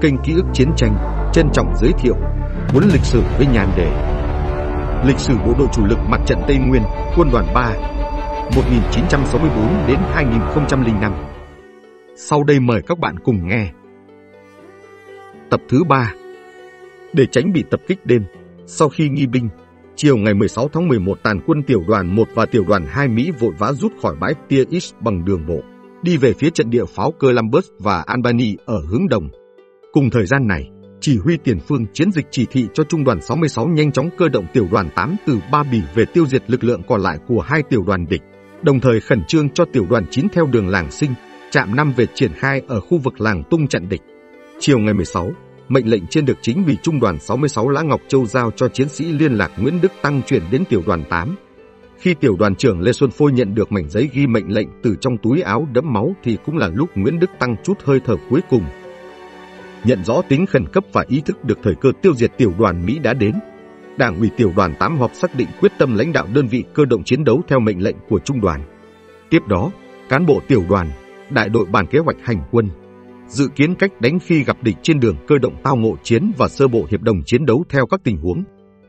kênh ký ức chiến tranh trân trọng giới thiệu cuốn lịch sử với nhàn đề Lịch sử bộ đội chủ lực mặt trận Tây Nguyên, quân đoàn 3, 1964 đến 2005. Sau đây mời các bạn cùng nghe. Tập thứ ba. Để tránh bị tập kích đêm, sau khi nghi binh, chiều ngày 16 tháng 11 tàn quân tiểu đoàn 1 và tiểu đoàn 2 Mỹ vội vã rút khỏi bãi Tia X bằng đường bộ, đi về phía trận địa pháo Columbus và Albany ở hướng đồng. Cùng thời gian này, chỉ huy tiền phương chiến dịch chỉ thị cho trung đoàn 66 nhanh chóng cơ động tiểu đoàn 8 từ Ba Bỉ về tiêu diệt lực lượng còn lại của hai tiểu đoàn địch, đồng thời khẩn trương cho tiểu đoàn 9 theo đường làng sinh, chạm năm về triển khai ở khu vực làng tung chặn địch. Chiều ngày 16, mệnh lệnh trên được chính vì trung đoàn 66 Lã Ngọc Châu giao cho chiến sĩ liên lạc Nguyễn Đức Tăng chuyển đến tiểu đoàn 8. Khi tiểu đoàn trưởng Lê Xuân Phôi nhận được mảnh giấy ghi mệnh lệnh từ trong túi áo đẫm máu thì cũng là lúc Nguyễn Đức Tăng chút hơi thở cuối cùng nhận rõ tính khẩn cấp và ý thức được thời cơ tiêu diệt tiểu đoàn Mỹ đã đến. Đảng ủy tiểu đoàn 8 họp xác định quyết tâm lãnh đạo đơn vị cơ động chiến đấu theo mệnh lệnh của trung đoàn. Tiếp đó, cán bộ tiểu đoàn, đại đội bàn kế hoạch hành quân, dự kiến cách đánh khi gặp địch trên đường cơ động tao ngộ chiến và sơ bộ hiệp đồng chiến đấu theo các tình huống.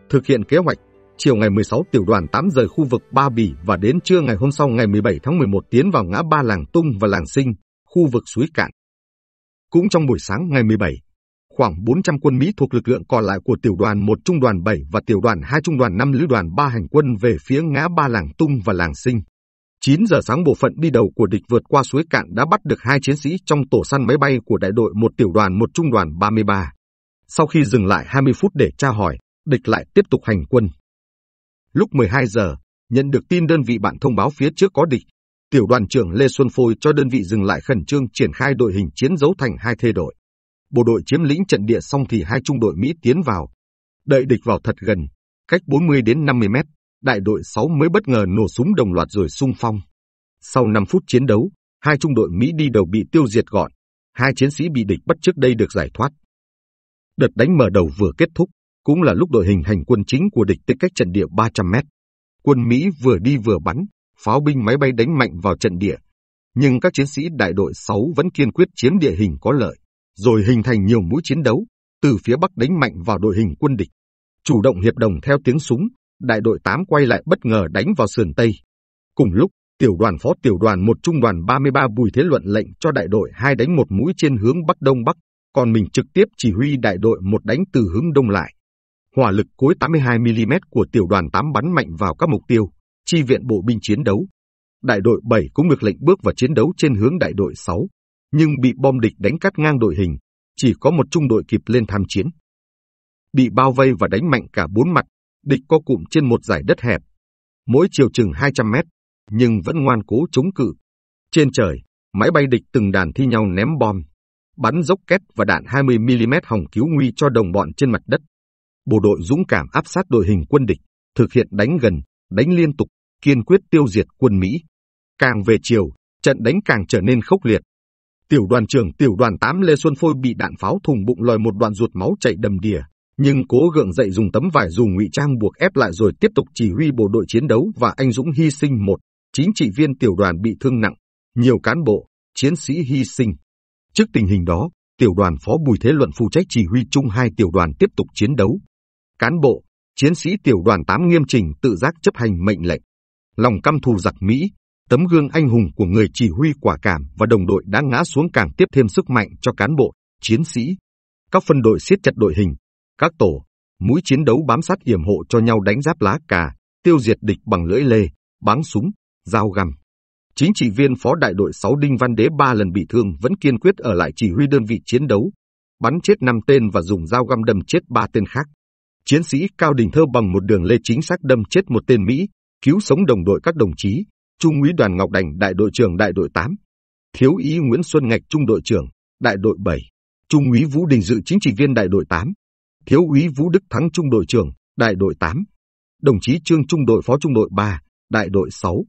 Thực hiện kế hoạch, chiều ngày 16 tiểu đoàn 8 rời khu vực Ba Bỉ và đến trưa ngày hôm sau ngày 17 tháng 11 tiến vào ngã ba làng Tung và làng Sinh, khu vực suối cạn. Cũng trong buổi sáng ngày 17, khoảng 400 quân Mỹ thuộc lực lượng còn lại của tiểu đoàn 1 trung đoàn 7 và tiểu đoàn 2 trung đoàn 5 lữ đoàn 3 hành quân về phía ngã ba làng Tung và làng Sinh. 9 giờ sáng bộ phận đi đầu của địch vượt qua suối cạn đã bắt được hai chiến sĩ trong tổ săn máy bay của đại đội một tiểu đoàn một trung đoàn 33. Sau khi dừng lại 20 phút để tra hỏi, địch lại tiếp tục hành quân. Lúc 12 giờ, nhận được tin đơn vị bạn thông báo phía trước có địch, tiểu đoàn trưởng Lê Xuân Phôi cho đơn vị dừng lại khẩn trương triển khai đội hình chiến đấu thành hai thê đội. Bộ đội chiếm lĩnh trận địa xong thì hai trung đội Mỹ tiến vào. Đợi địch vào thật gần, cách 40 đến 50 mét, đại đội 6 mới bất ngờ nổ súng đồng loạt rồi xung phong. Sau 5 phút chiến đấu, hai trung đội Mỹ đi đầu bị tiêu diệt gọn, hai chiến sĩ bị địch bắt trước đây được giải thoát. Đợt đánh mở đầu vừa kết thúc, cũng là lúc đội hình hành quân chính của địch tới cách trận địa 300 mét. Quân Mỹ vừa đi vừa bắn, pháo binh máy bay đánh mạnh vào trận địa. Nhưng các chiến sĩ đại đội 6 vẫn kiên quyết chiếm địa hình có lợi, rồi hình thành nhiều mũi chiến đấu, từ phía bắc đánh mạnh vào đội hình quân địch. Chủ động hiệp đồng theo tiếng súng, đại đội 8 quay lại bất ngờ đánh vào sườn Tây. Cùng lúc, tiểu đoàn phó tiểu đoàn một trung đoàn 33 Bùi Thế Luận lệnh cho đại đội 2 đánh một mũi trên hướng Bắc Đông Bắc, còn mình trực tiếp chỉ huy đại đội một đánh từ hướng Đông lại. Hỏa lực cối 82mm của tiểu đoàn 8 bắn mạnh vào các mục tiêu, chi viện bộ binh chiến đấu. Đại đội 7 cũng được lệnh bước vào chiến đấu trên hướng đại đội 6, nhưng bị bom địch đánh cắt ngang đội hình, chỉ có một trung đội kịp lên tham chiến. Bị bao vây và đánh mạnh cả bốn mặt, địch co cụm trên một giải đất hẹp, mỗi chiều chừng 200 mét, nhưng vẫn ngoan cố chống cự. Trên trời, máy bay địch từng đàn thi nhau ném bom, bắn dốc két và đạn 20mm hỏng cứu nguy cho đồng bọn trên mặt đất. Bộ đội dũng cảm áp sát đội hình quân địch, thực hiện đánh gần, đánh liên tục, kiên quyết tiêu diệt quân Mỹ. Càng về chiều, trận đánh càng trở nên khốc liệt. Tiểu đoàn trưởng tiểu đoàn 8 Lê Xuân Phôi bị đạn pháo thùng bụng lòi một đoạn ruột máu chảy đầm đìa, nhưng cố gượng dậy dùng tấm vải dù ngụy trang buộc ép lại rồi tiếp tục chỉ huy bộ đội chiến đấu và anh dũng hy sinh một, chính trị viên tiểu đoàn bị thương nặng, nhiều cán bộ, chiến sĩ hy sinh. Trước tình hình đó, tiểu đoàn phó Bùi Thế Luận phụ trách chỉ huy chung hai tiểu đoàn tiếp tục chiến đấu. Cán bộ, chiến sĩ tiểu đoàn 8 nghiêm trình tự giác chấp hành mệnh lệnh. Lòng căm thù giặc Mỹ, tấm gương anh hùng của người chỉ huy quả cảm và đồng đội đã ngã xuống càng tiếp thêm sức mạnh cho cán bộ, chiến sĩ. Các phân đội siết chặt đội hình, các tổ, mũi chiến đấu bám sát yểm hộ cho nhau đánh giáp lá cà, tiêu diệt địch bằng lưỡi lê, báng súng, dao găm. Chính trị viên phó đại đội 6 Đinh Văn Đế ba lần bị thương vẫn kiên quyết ở lại chỉ huy đơn vị chiến đấu, bắn chết 5 tên và dùng dao găm đâm chết ba tên khác chiến sĩ Cao Đình Thơ bằng một đường lê chính xác đâm chết một tên Mỹ, cứu sống đồng đội các đồng chí, Trung úy Đoàn Ngọc Đành đại đội trưởng đại đội 8, Thiếu úy Nguyễn Xuân Ngạch trung đội trưởng, đại đội 7, Trung úy Vũ Đình Dự chính trị viên đại đội 8, Thiếu úy Vũ Đức Thắng trung đội trưởng, đại đội 8, đồng chí Trương trung đội phó trung đội 3, đại đội 6,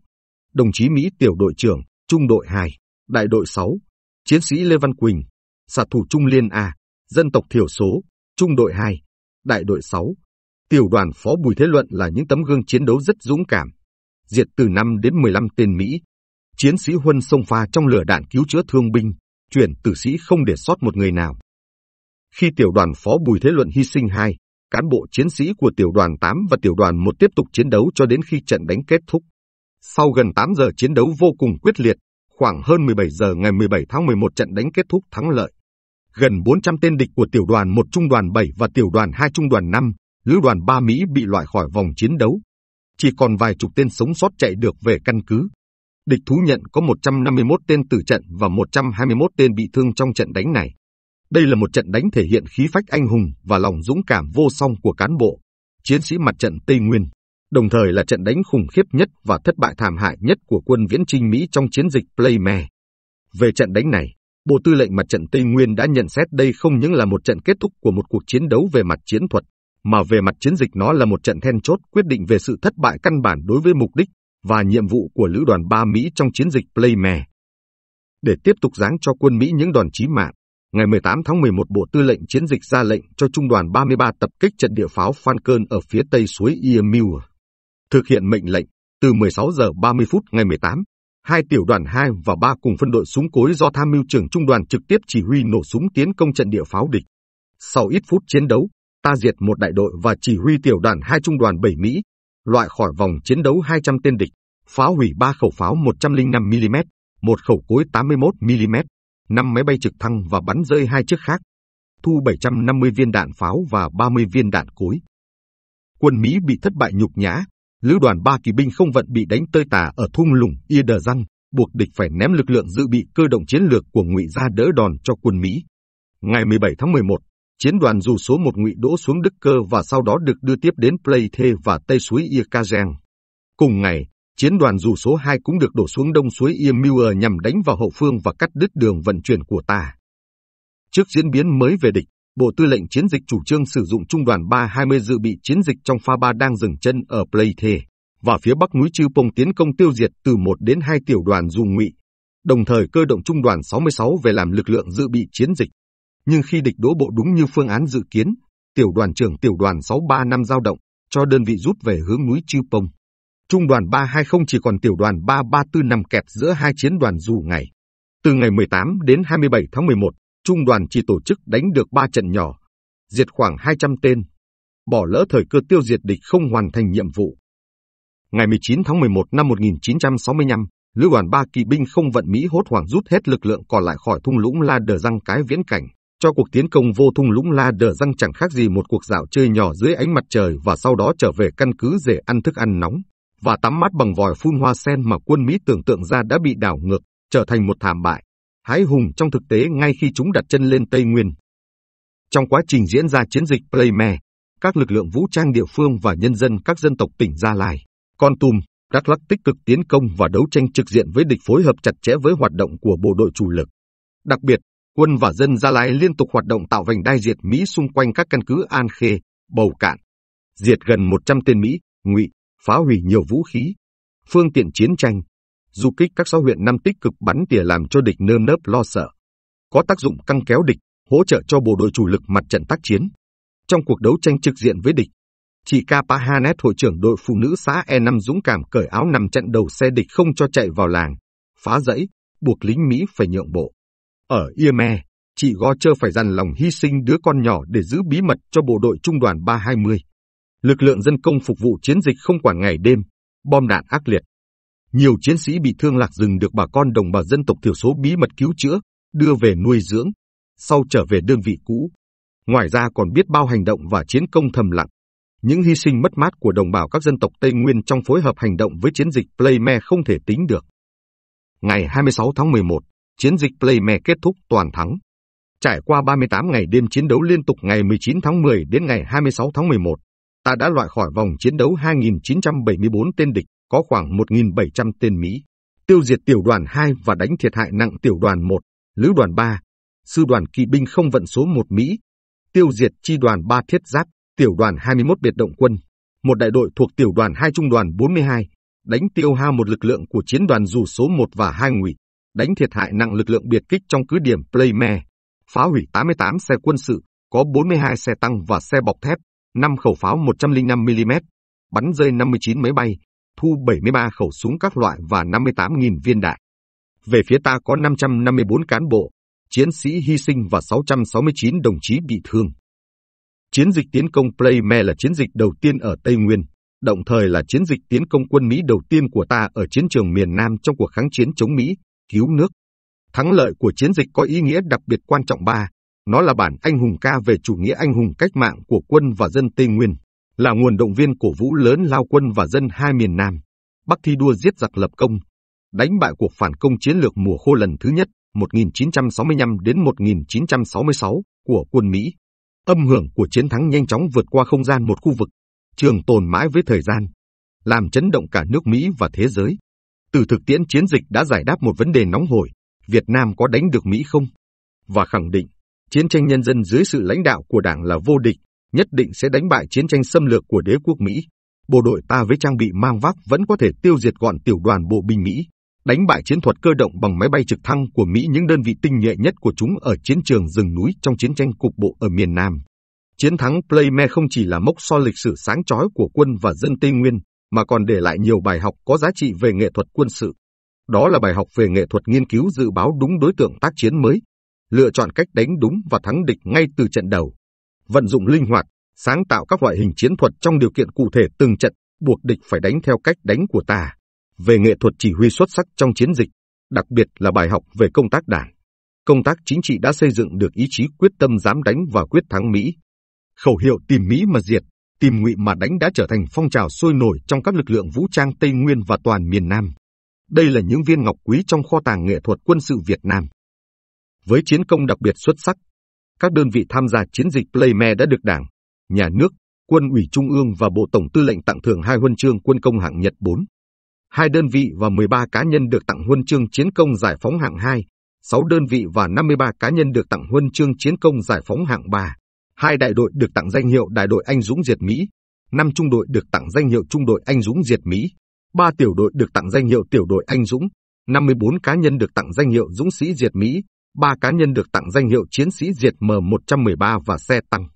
đồng chí Mỹ tiểu đội trưởng, trung đội 2, đại đội 6, chiến sĩ Lê Văn Quỳnh, xạ thủ Trung Liên A, dân tộc thiểu số, trung đội 2, đại đội 6, tiểu đoàn phó Bùi Thế Luận là những tấm gương chiến đấu rất dũng cảm, diệt từ 5 đến 15 tên Mỹ. Chiến sĩ huân sông pha trong lửa đạn cứu chữa thương binh, chuyển tử sĩ không để sót một người nào. Khi tiểu đoàn phó Bùi Thế Luận hy sinh hai, cán bộ chiến sĩ của tiểu đoàn 8 và tiểu đoàn 1 tiếp tục chiến đấu cho đến khi trận đánh kết thúc. Sau gần 8 giờ chiến đấu vô cùng quyết liệt, khoảng hơn 17 giờ ngày 17 tháng 11 trận đánh kết thúc thắng lợi gần 400 tên địch của tiểu đoàn 1 trung đoàn 7 và tiểu đoàn 2 trung đoàn 5, lữ đoàn 3 Mỹ bị loại khỏi vòng chiến đấu. Chỉ còn vài chục tên sống sót chạy được về căn cứ. Địch thú nhận có 151 tên tử trận và 121 tên bị thương trong trận đánh này. Đây là một trận đánh thể hiện khí phách anh hùng và lòng dũng cảm vô song của cán bộ, chiến sĩ mặt trận Tây Nguyên, đồng thời là trận đánh khủng khiếp nhất và thất bại thảm hại nhất của quân viễn trinh Mỹ trong chiến dịch Playmare. Về trận đánh này, Bộ Tư lệnh Mặt trận Tây Nguyên đã nhận xét đây không những là một trận kết thúc của một cuộc chiến đấu về mặt chiến thuật, mà về mặt chiến dịch nó là một trận then chốt quyết định về sự thất bại căn bản đối với mục đích và nhiệm vụ của Lữ đoàn 3 Mỹ trong chiến dịch Playmare. Để tiếp tục giáng cho quân Mỹ những đòn chí mạng, ngày 18 tháng 11 Bộ Tư lệnh Chiến dịch ra lệnh cho Trung đoàn 33 tập kích trận địa pháo Falcon ở phía tây suối Iamil. Thực hiện mệnh lệnh, từ 16 giờ 30 phút ngày 18 Hai tiểu đoàn 2 và 3 cùng phân đội súng cối do tham mưu trưởng trung đoàn trực tiếp chỉ huy nổ súng tiến công trận địa pháo địch. Sau ít phút chiến đấu, ta diệt một đại đội và chỉ huy tiểu đoàn 2 trung đoàn 7 Mỹ, loại khỏi vòng chiến đấu 200 tên địch, phá hủy 3 khẩu pháo 105mm, một khẩu cối 81mm, 5 máy bay trực thăng và bắn rơi hai chiếc khác, thu 750 viên đạn pháo và 30 viên đạn cối. Quân Mỹ bị thất bại nhục nhã, lữ đoàn ba kỳ binh không vận bị đánh tơi tả ở thung lũng Ia buộc địch phải ném lực lượng dự bị cơ động chiến lược của Ngụy ra đỡ đòn cho quân Mỹ. Ngày 17 tháng 11, chiến đoàn dù số một Ngụy đỗ xuống Đức Cơ và sau đó được đưa tiếp đến Pleite và Tây suối Ia Cùng ngày, chiến đoàn dù số 2 cũng được đổ xuống đông suối Ia nhằm đánh vào hậu phương và cắt đứt đường vận chuyển của ta. Trước diễn biến mới về địch, Bộ Tư lệnh Chiến dịch chủ trương sử dụng Trung đoàn 320 dự bị chiến dịch trong pha 3 đang dừng chân ở Pleiथे và phía bắc núi Chư Pông tiến công tiêu diệt từ 1 đến 2 tiểu đoàn dù ngụy, đồng thời cơ động Trung đoàn 66 về làm lực lượng dự bị chiến dịch. Nhưng khi địch đỗ bộ đúng như phương án dự kiến, tiểu đoàn trưởng tiểu đoàn 63 năm giao động, cho đơn vị rút về hướng núi Chư Pông. Trung đoàn 320 chỉ còn tiểu đoàn 334 nằm kẹp giữa hai chiến đoàn dù ngày. Từ ngày 18 đến 27 tháng 11, trung đoàn chỉ tổ chức đánh được 3 trận nhỏ, diệt khoảng 200 tên, bỏ lỡ thời cơ tiêu diệt địch không hoàn thành nhiệm vụ. Ngày 19 tháng 11 năm 1965, Lữ đoàn 3 kỵ binh không vận Mỹ hốt hoảng rút hết lực lượng còn lại khỏi thung lũng La Đờ Răng cái viễn cảnh, cho cuộc tiến công vô thung lũng La Đờ Răng chẳng khác gì một cuộc dạo chơi nhỏ dưới ánh mặt trời và sau đó trở về căn cứ để ăn thức ăn nóng và tắm mát bằng vòi phun hoa sen mà quân Mỹ tưởng tượng ra đã bị đảo ngược, trở thành một thảm bại hái hùng trong thực tế ngay khi chúng đặt chân lên Tây Nguyên. Trong quá trình diễn ra chiến dịch Playme, các lực lượng vũ trang địa phương và nhân dân các dân tộc tỉnh Gia Lai, Con Tum, Đắk Lắk tích cực tiến công và đấu tranh trực diện với địch phối hợp chặt chẽ với hoạt động của bộ đội chủ lực. Đặc biệt, quân và dân Gia Lai liên tục hoạt động tạo vành đai diệt Mỹ xung quanh các căn cứ An Khê, Bầu Cạn, diệt gần 100 tên Mỹ, ngụy, phá hủy nhiều vũ khí, phương tiện chiến tranh, du kích các xã huyện năm tích cực bắn tỉa làm cho địch nơm nớp lo sợ, có tác dụng căng kéo địch, hỗ trợ cho bộ đội chủ lực mặt trận tác chiến. Trong cuộc đấu tranh trực diện với địch, chị Kapa hội trưởng đội phụ nữ xã E5 dũng cảm cởi áo nằm chặn đầu xe địch không cho chạy vào làng, phá rẫy, buộc lính Mỹ phải nhượng bộ. Ở Yeme, chị Gocher phải dằn lòng hy sinh đứa con nhỏ để giữ bí mật cho bộ đội trung đoàn 320. Lực lượng dân công phục vụ chiến dịch không quản ngày đêm, bom đạn ác liệt, nhiều chiến sĩ bị thương lạc rừng được bà con đồng bào dân tộc thiểu số bí mật cứu chữa, đưa về nuôi dưỡng, sau trở về đơn vị cũ. Ngoài ra còn biết bao hành động và chiến công thầm lặng. Những hy sinh mất mát của đồng bào các dân tộc Tây Nguyên trong phối hợp hành động với chiến dịch Playme không thể tính được. Ngày 26 tháng 11, chiến dịch Playme kết thúc toàn thắng. Trải qua 38 ngày đêm chiến đấu liên tục ngày 19 tháng 10 đến ngày 26 tháng 11, ta đã loại khỏi vòng chiến đấu 2.974 tên địch, có khoảng 1.700 tên Mỹ, tiêu diệt tiểu đoàn 2 và đánh thiệt hại nặng tiểu đoàn 1, lữ đoàn 3, sư đoàn kỵ binh không vận số 1 Mỹ, tiêu diệt chi đoàn 3 thiết giáp, tiểu đoàn 21 biệt động quân, một đại đội thuộc tiểu đoàn 2 trung đoàn 42, đánh tiêu hao một lực lượng của chiến đoàn dù số 1 và 2 ngụy, đánh thiệt hại nặng lực lượng biệt kích trong cứ điểm Playme, phá hủy 88 xe quân sự, có 42 xe tăng và xe bọc thép, 5 khẩu pháo 105mm, bắn rơi 59 máy bay, thu 73 khẩu súng các loại và 58.000 viên đạn. Về phía ta có 554 cán bộ, chiến sĩ hy sinh và 669 đồng chí bị thương. Chiến dịch tiến công Me là chiến dịch đầu tiên ở Tây Nguyên, đồng thời là chiến dịch tiến công quân Mỹ đầu tiên của ta ở chiến trường miền Nam trong cuộc kháng chiến chống Mỹ, cứu nước. Thắng lợi của chiến dịch có ý nghĩa đặc biệt quan trọng ba, nó là bản anh hùng ca về chủ nghĩa anh hùng cách mạng của quân và dân Tây Nguyên là nguồn động viên cổ vũ lớn lao quân và dân hai miền Nam. Bắc thi đua giết giặc lập công, đánh bại cuộc phản công chiến lược mùa khô lần thứ nhất 1965 đến 1966 của quân Mỹ. Âm hưởng của chiến thắng nhanh chóng vượt qua không gian một khu vực, trường tồn mãi với thời gian, làm chấn động cả nước Mỹ và thế giới. Từ thực tiễn chiến dịch đã giải đáp một vấn đề nóng hổi, Việt Nam có đánh được Mỹ không? Và khẳng định, chiến tranh nhân dân dưới sự lãnh đạo của Đảng là vô địch, nhất định sẽ đánh bại chiến tranh xâm lược của đế quốc Mỹ. Bộ đội ta với trang bị mang vác vẫn có thể tiêu diệt gọn tiểu đoàn bộ binh Mỹ, đánh bại chiến thuật cơ động bằng máy bay trực thăng của Mỹ những đơn vị tinh nhuệ nhất của chúng ở chiến trường rừng núi trong chiến tranh cục bộ ở miền Nam. Chiến thắng Playme không chỉ là mốc so lịch sử sáng chói của quân và dân Tây Nguyên, mà còn để lại nhiều bài học có giá trị về nghệ thuật quân sự. Đó là bài học về nghệ thuật nghiên cứu dự báo đúng đối tượng tác chiến mới, lựa chọn cách đánh đúng và thắng địch ngay từ trận đầu vận dụng linh hoạt, sáng tạo các loại hình chiến thuật trong điều kiện cụ thể từng trận, buộc địch phải đánh theo cách đánh của ta. Về nghệ thuật chỉ huy xuất sắc trong chiến dịch, đặc biệt là bài học về công tác đảng. Công tác chính trị đã xây dựng được ý chí quyết tâm dám đánh và quyết thắng Mỹ. Khẩu hiệu tìm Mỹ mà diệt, tìm ngụy mà đánh đã trở thành phong trào sôi nổi trong các lực lượng vũ trang Tây Nguyên và toàn miền Nam. Đây là những viên ngọc quý trong kho tàng nghệ thuật quân sự Việt Nam. Với chiến công đặc biệt xuất sắc, các đơn vị tham gia chiến dịch Playme đã được Đảng, Nhà nước, Quân ủy Trung ương và Bộ Tổng Tư lệnh tặng thưởng hai huân chương quân công hạng Nhật 4. Hai đơn vị và 13 cá nhân được tặng huân chương chiến công giải phóng hạng 2, 6 đơn vị và 53 cá nhân được tặng huân chương chiến công giải phóng hạng 3. Hai đại đội được tặng danh hiệu Đại đội Anh Dũng Diệt Mỹ, năm trung đội được tặng danh hiệu Trung đội Anh Dũng Diệt Mỹ, ba tiểu đội được tặng danh hiệu Tiểu đội Anh Dũng, 54 cá nhân được tặng danh hiệu Dũng sĩ Diệt Mỹ, ba cá nhân được tặng danh hiệu chiến sĩ diệt M113 và xe tăng.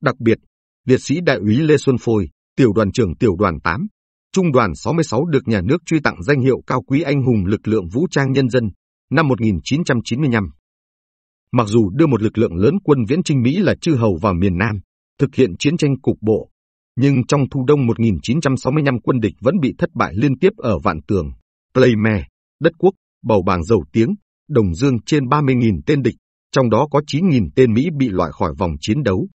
Đặc biệt, liệt sĩ đại úy Lê Xuân Phôi, tiểu đoàn trưởng tiểu đoàn 8, trung đoàn 66 được nhà nước truy tặng danh hiệu cao quý anh hùng lực lượng vũ trang nhân dân năm 1995. Mặc dù đưa một lực lượng lớn quân viễn Trinh Mỹ là chư hầu vào miền Nam, thực hiện chiến tranh cục bộ, nhưng trong thu đông 1965 quân địch vẫn bị thất bại liên tiếp ở Vạn Tường, Pleimer, Đất Quốc, Bầu Bàng Dầu Tiếng, Đồng Dương trên 30.000 tên địch, trong đó có 9.000 tên Mỹ bị loại khỏi vòng chiến đấu.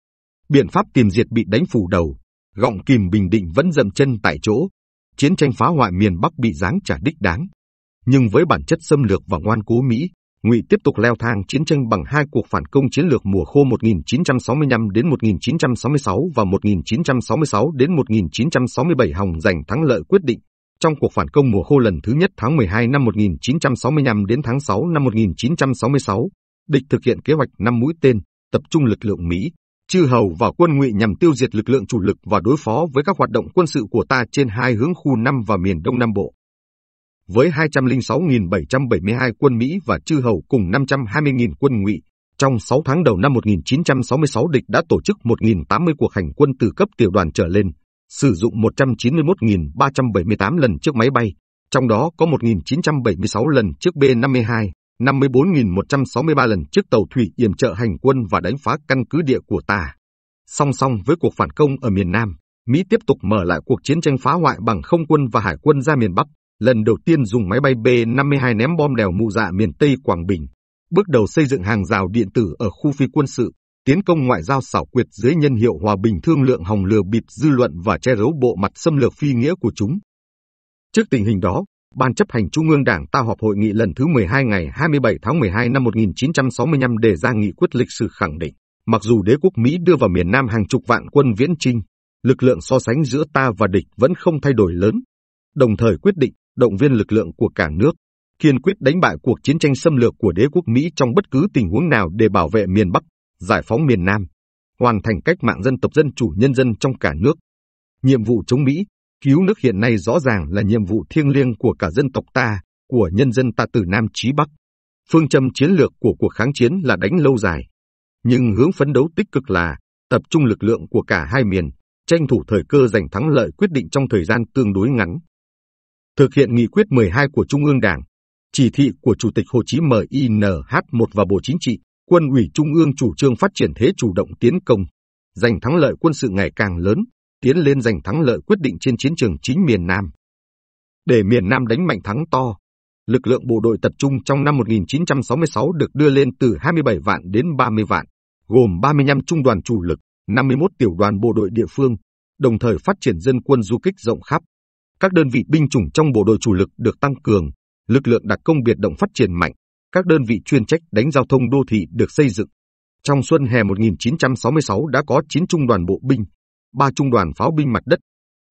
Biện pháp tìm diệt bị đánh phủ đầu, gọng kìm Bình Định vẫn dậm chân tại chỗ. Chiến tranh phá hoại miền Bắc bị giáng trả đích đáng. Nhưng với bản chất xâm lược và ngoan cố Mỹ, Ngụy tiếp tục leo thang chiến tranh bằng hai cuộc phản công chiến lược mùa khô 1965 đến 1966 và 1966 đến 1967 hòng giành thắng lợi quyết định. Trong cuộc phản công mùa khô lần thứ nhất tháng 12 năm 1965 đến tháng 6 năm 1966, địch thực hiện kế hoạch 5 mũi tên, tập trung lực lượng Mỹ, chư hầu và quân ngụy nhằm tiêu diệt lực lượng chủ lực và đối phó với các hoạt động quân sự của ta trên hai hướng khu Nam và miền Đông Nam Bộ. Với 206.772 quân Mỹ và chư hầu cùng 520.000 quân ngụy, trong 6 tháng đầu năm 1966 địch đã tổ chức 1.080 cuộc hành quân từ cấp tiểu đoàn trở lên, sử dụng 191.378 lần trước máy bay, trong đó có 1.976 lần trước B-52, 54.163 lần trước tàu thủy yểm trợ hành quân và đánh phá căn cứ địa của ta. Song song với cuộc phản công ở miền Nam, Mỹ tiếp tục mở lại cuộc chiến tranh phá hoại bằng không quân và hải quân ra miền Bắc, lần đầu tiên dùng máy bay B-52 ném bom đèo mụ dạ miền Tây Quảng Bình, bước đầu xây dựng hàng rào điện tử ở khu phi quân sự, tiến công ngoại giao xảo quyệt dưới nhân hiệu hòa bình thương lượng hòng lừa bịp dư luận và che giấu bộ mặt xâm lược phi nghĩa của chúng. Trước tình hình đó, Ban chấp hành Trung ương Đảng ta họp hội nghị lần thứ 12 ngày 27 tháng 12 năm 1965 đề ra nghị quyết lịch sử khẳng định, mặc dù đế quốc Mỹ đưa vào miền Nam hàng chục vạn quân viễn chinh, lực lượng so sánh giữa ta và địch vẫn không thay đổi lớn, đồng thời quyết định động viên lực lượng của cả nước, kiên quyết đánh bại cuộc chiến tranh xâm lược của đế quốc Mỹ trong bất cứ tình huống nào để bảo vệ miền Bắc giải phóng miền Nam, hoàn thành cách mạng dân tộc dân chủ nhân dân trong cả nước. Nhiệm vụ chống Mỹ, cứu nước hiện nay rõ ràng là nhiệm vụ thiêng liêng của cả dân tộc ta, của nhân dân ta từ Nam chí Bắc. Phương châm chiến lược của cuộc kháng chiến là đánh lâu dài, nhưng hướng phấn đấu tích cực là tập trung lực lượng của cả hai miền, tranh thủ thời cơ giành thắng lợi quyết định trong thời gian tương đối ngắn. Thực hiện nghị quyết 12 của Trung ương Đảng, chỉ thị của Chủ tịch Hồ Chí MINH1 nh và Bộ Chính trị, quân ủy Trung ương chủ trương phát triển thế chủ động tiến công, giành thắng lợi quân sự ngày càng lớn, tiến lên giành thắng lợi quyết định trên chiến trường chính miền Nam. Để miền Nam đánh mạnh thắng to, lực lượng bộ đội tập trung trong năm 1966 được đưa lên từ 27 vạn đến 30 vạn, gồm 35 trung đoàn chủ lực, 51 tiểu đoàn bộ đội địa phương, đồng thời phát triển dân quân du kích rộng khắp. Các đơn vị binh chủng trong bộ đội chủ lực được tăng cường, lực lượng đặc công biệt động phát triển mạnh, các đơn vị chuyên trách đánh giao thông đô thị được xây dựng. Trong xuân hè 1966 đã có 9 trung đoàn bộ binh, 3 trung đoàn pháo binh mặt đất,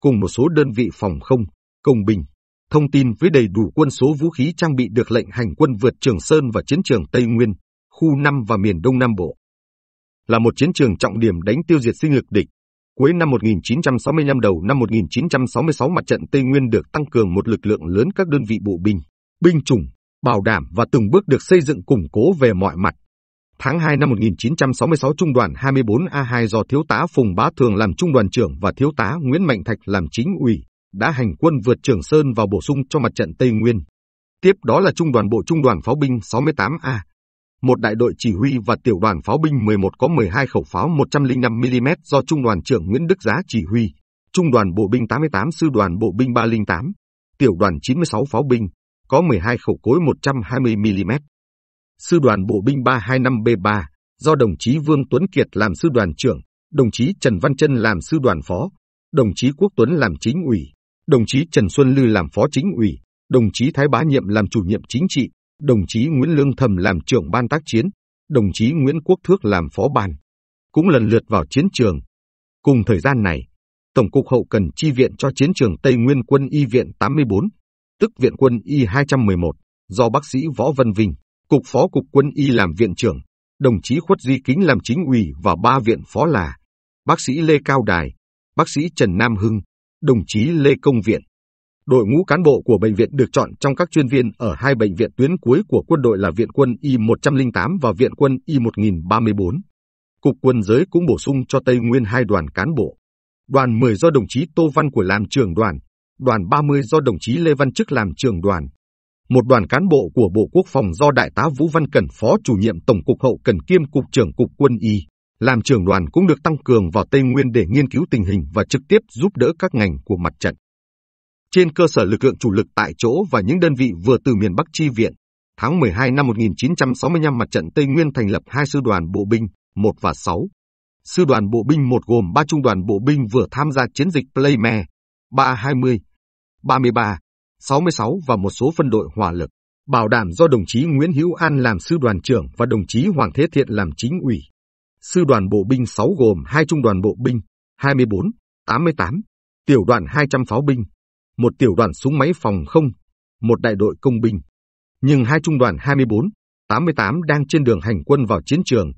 cùng một số đơn vị phòng không, công binh. Thông tin với đầy đủ quân số vũ khí trang bị được lệnh hành quân vượt Trường Sơn và chiến trường Tây Nguyên, khu 5 và miền Đông Nam Bộ. Là một chiến trường trọng điểm đánh tiêu diệt sinh lực địch, cuối năm 1965 đầu năm 1966 mặt trận Tây Nguyên được tăng cường một lực lượng lớn các đơn vị bộ binh, binh chủng, bảo đảm và từng bước được xây dựng củng cố về mọi mặt. Tháng 2 năm 1966 Trung đoàn 24A2 do Thiếu tá Phùng Bá Thường làm Trung đoàn trưởng và Thiếu tá Nguyễn Mạnh Thạch làm chính ủy, đã hành quân vượt Trường Sơn vào bổ sung cho mặt trận Tây Nguyên. Tiếp đó là Trung đoàn Bộ Trung đoàn Pháo binh 68A, một đại đội chỉ huy và tiểu đoàn pháo binh 11 có 12 khẩu pháo 105mm do Trung đoàn trưởng Nguyễn Đức Giá chỉ huy, Trung đoàn Bộ binh 88 Sư đoàn Bộ binh 308, tiểu đoàn 96 pháo binh, có 12 khẩu cối 120mm. Sư đoàn Bộ binh 325B3 do đồng chí Vương Tuấn Kiệt làm sư đoàn trưởng, đồng chí Trần Văn Trân làm sư đoàn phó, đồng chí Quốc Tuấn làm chính ủy, đồng chí Trần Xuân Lư làm phó chính ủy, đồng chí Thái Bá Nhiệm làm chủ nhiệm chính trị, đồng chí Nguyễn Lương Thầm làm trưởng ban tác chiến, đồng chí Nguyễn Quốc Thước làm phó ban, cũng lần lượt vào chiến trường. Cùng thời gian này, Tổng cục Hậu cần chi viện cho chiến trường Tây Nguyên quân y viện 84 tức Viện quân Y 211, do bác sĩ Võ Văn Vinh, Cục Phó Cục quân Y làm viện trưởng, đồng chí Khuất Duy Kính làm chính ủy và ba viện phó là bác sĩ Lê Cao Đài, bác sĩ Trần Nam Hưng, đồng chí Lê Công Viện. Đội ngũ cán bộ của bệnh viện được chọn trong các chuyên viên ở hai bệnh viện tuyến cuối của quân đội là Viện quân Y-108 và Viện quân Y-1034. Cục quân giới cũng bổ sung cho Tây Nguyên hai đoàn cán bộ. Đoàn 10 do đồng chí Tô Văn của làm trưởng đoàn, đoàn 30 do đồng chí Lê Văn Chức làm trưởng đoàn. Một đoàn cán bộ của Bộ Quốc phòng do Đại tá Vũ Văn Cẩn Phó chủ nhiệm Tổng cục Hậu Cần kiêm Cục trưởng Cục Quân Y, làm trưởng đoàn cũng được tăng cường vào Tây Nguyên để nghiên cứu tình hình và trực tiếp giúp đỡ các ngành của mặt trận. Trên cơ sở lực lượng chủ lực tại chỗ và những đơn vị vừa từ miền Bắc chi viện, tháng 12 năm 1965 mặt trận Tây Nguyên thành lập hai sư đoàn bộ binh 1 và 6. Sư đoàn bộ binh 1 gồm 3 trung đoàn bộ binh vừa tham gia chiến dịch Playme 320 33, 66 và một số phân đội hỏa lực, bảo đảm do đồng chí Nguyễn Hữu An làm sư đoàn trưởng và đồng chí Hoàng Thế Thiện làm chính ủy. Sư đoàn bộ binh 6 gồm hai trung đoàn bộ binh 24, 88, tiểu đoàn 200 pháo binh, một tiểu đoàn súng máy phòng không, một đại đội công binh. Nhưng hai trung đoàn 24, 88 đang trên đường hành quân vào chiến trường,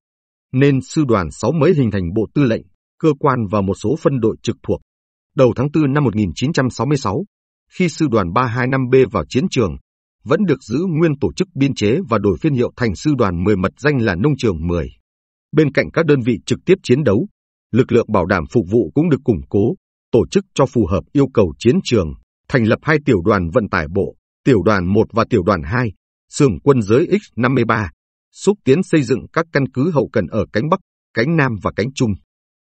nên sư đoàn 6 mới hình thành bộ tư lệnh, cơ quan và một số phân đội trực thuộc. Đầu tháng 4 năm 1966, khi sư đoàn 325B vào chiến trường, vẫn được giữ nguyên tổ chức biên chế và đổi phiên hiệu thành sư đoàn 10 mật danh là nông trường 10. Bên cạnh các đơn vị trực tiếp chiến đấu, lực lượng bảo đảm phục vụ cũng được củng cố, tổ chức cho phù hợp yêu cầu chiến trường, thành lập hai tiểu đoàn vận tải bộ, tiểu đoàn 1 và tiểu đoàn 2, xưởng quân giới X53, xúc tiến xây dựng các căn cứ hậu cần ở cánh Bắc, cánh Nam và cánh Trung.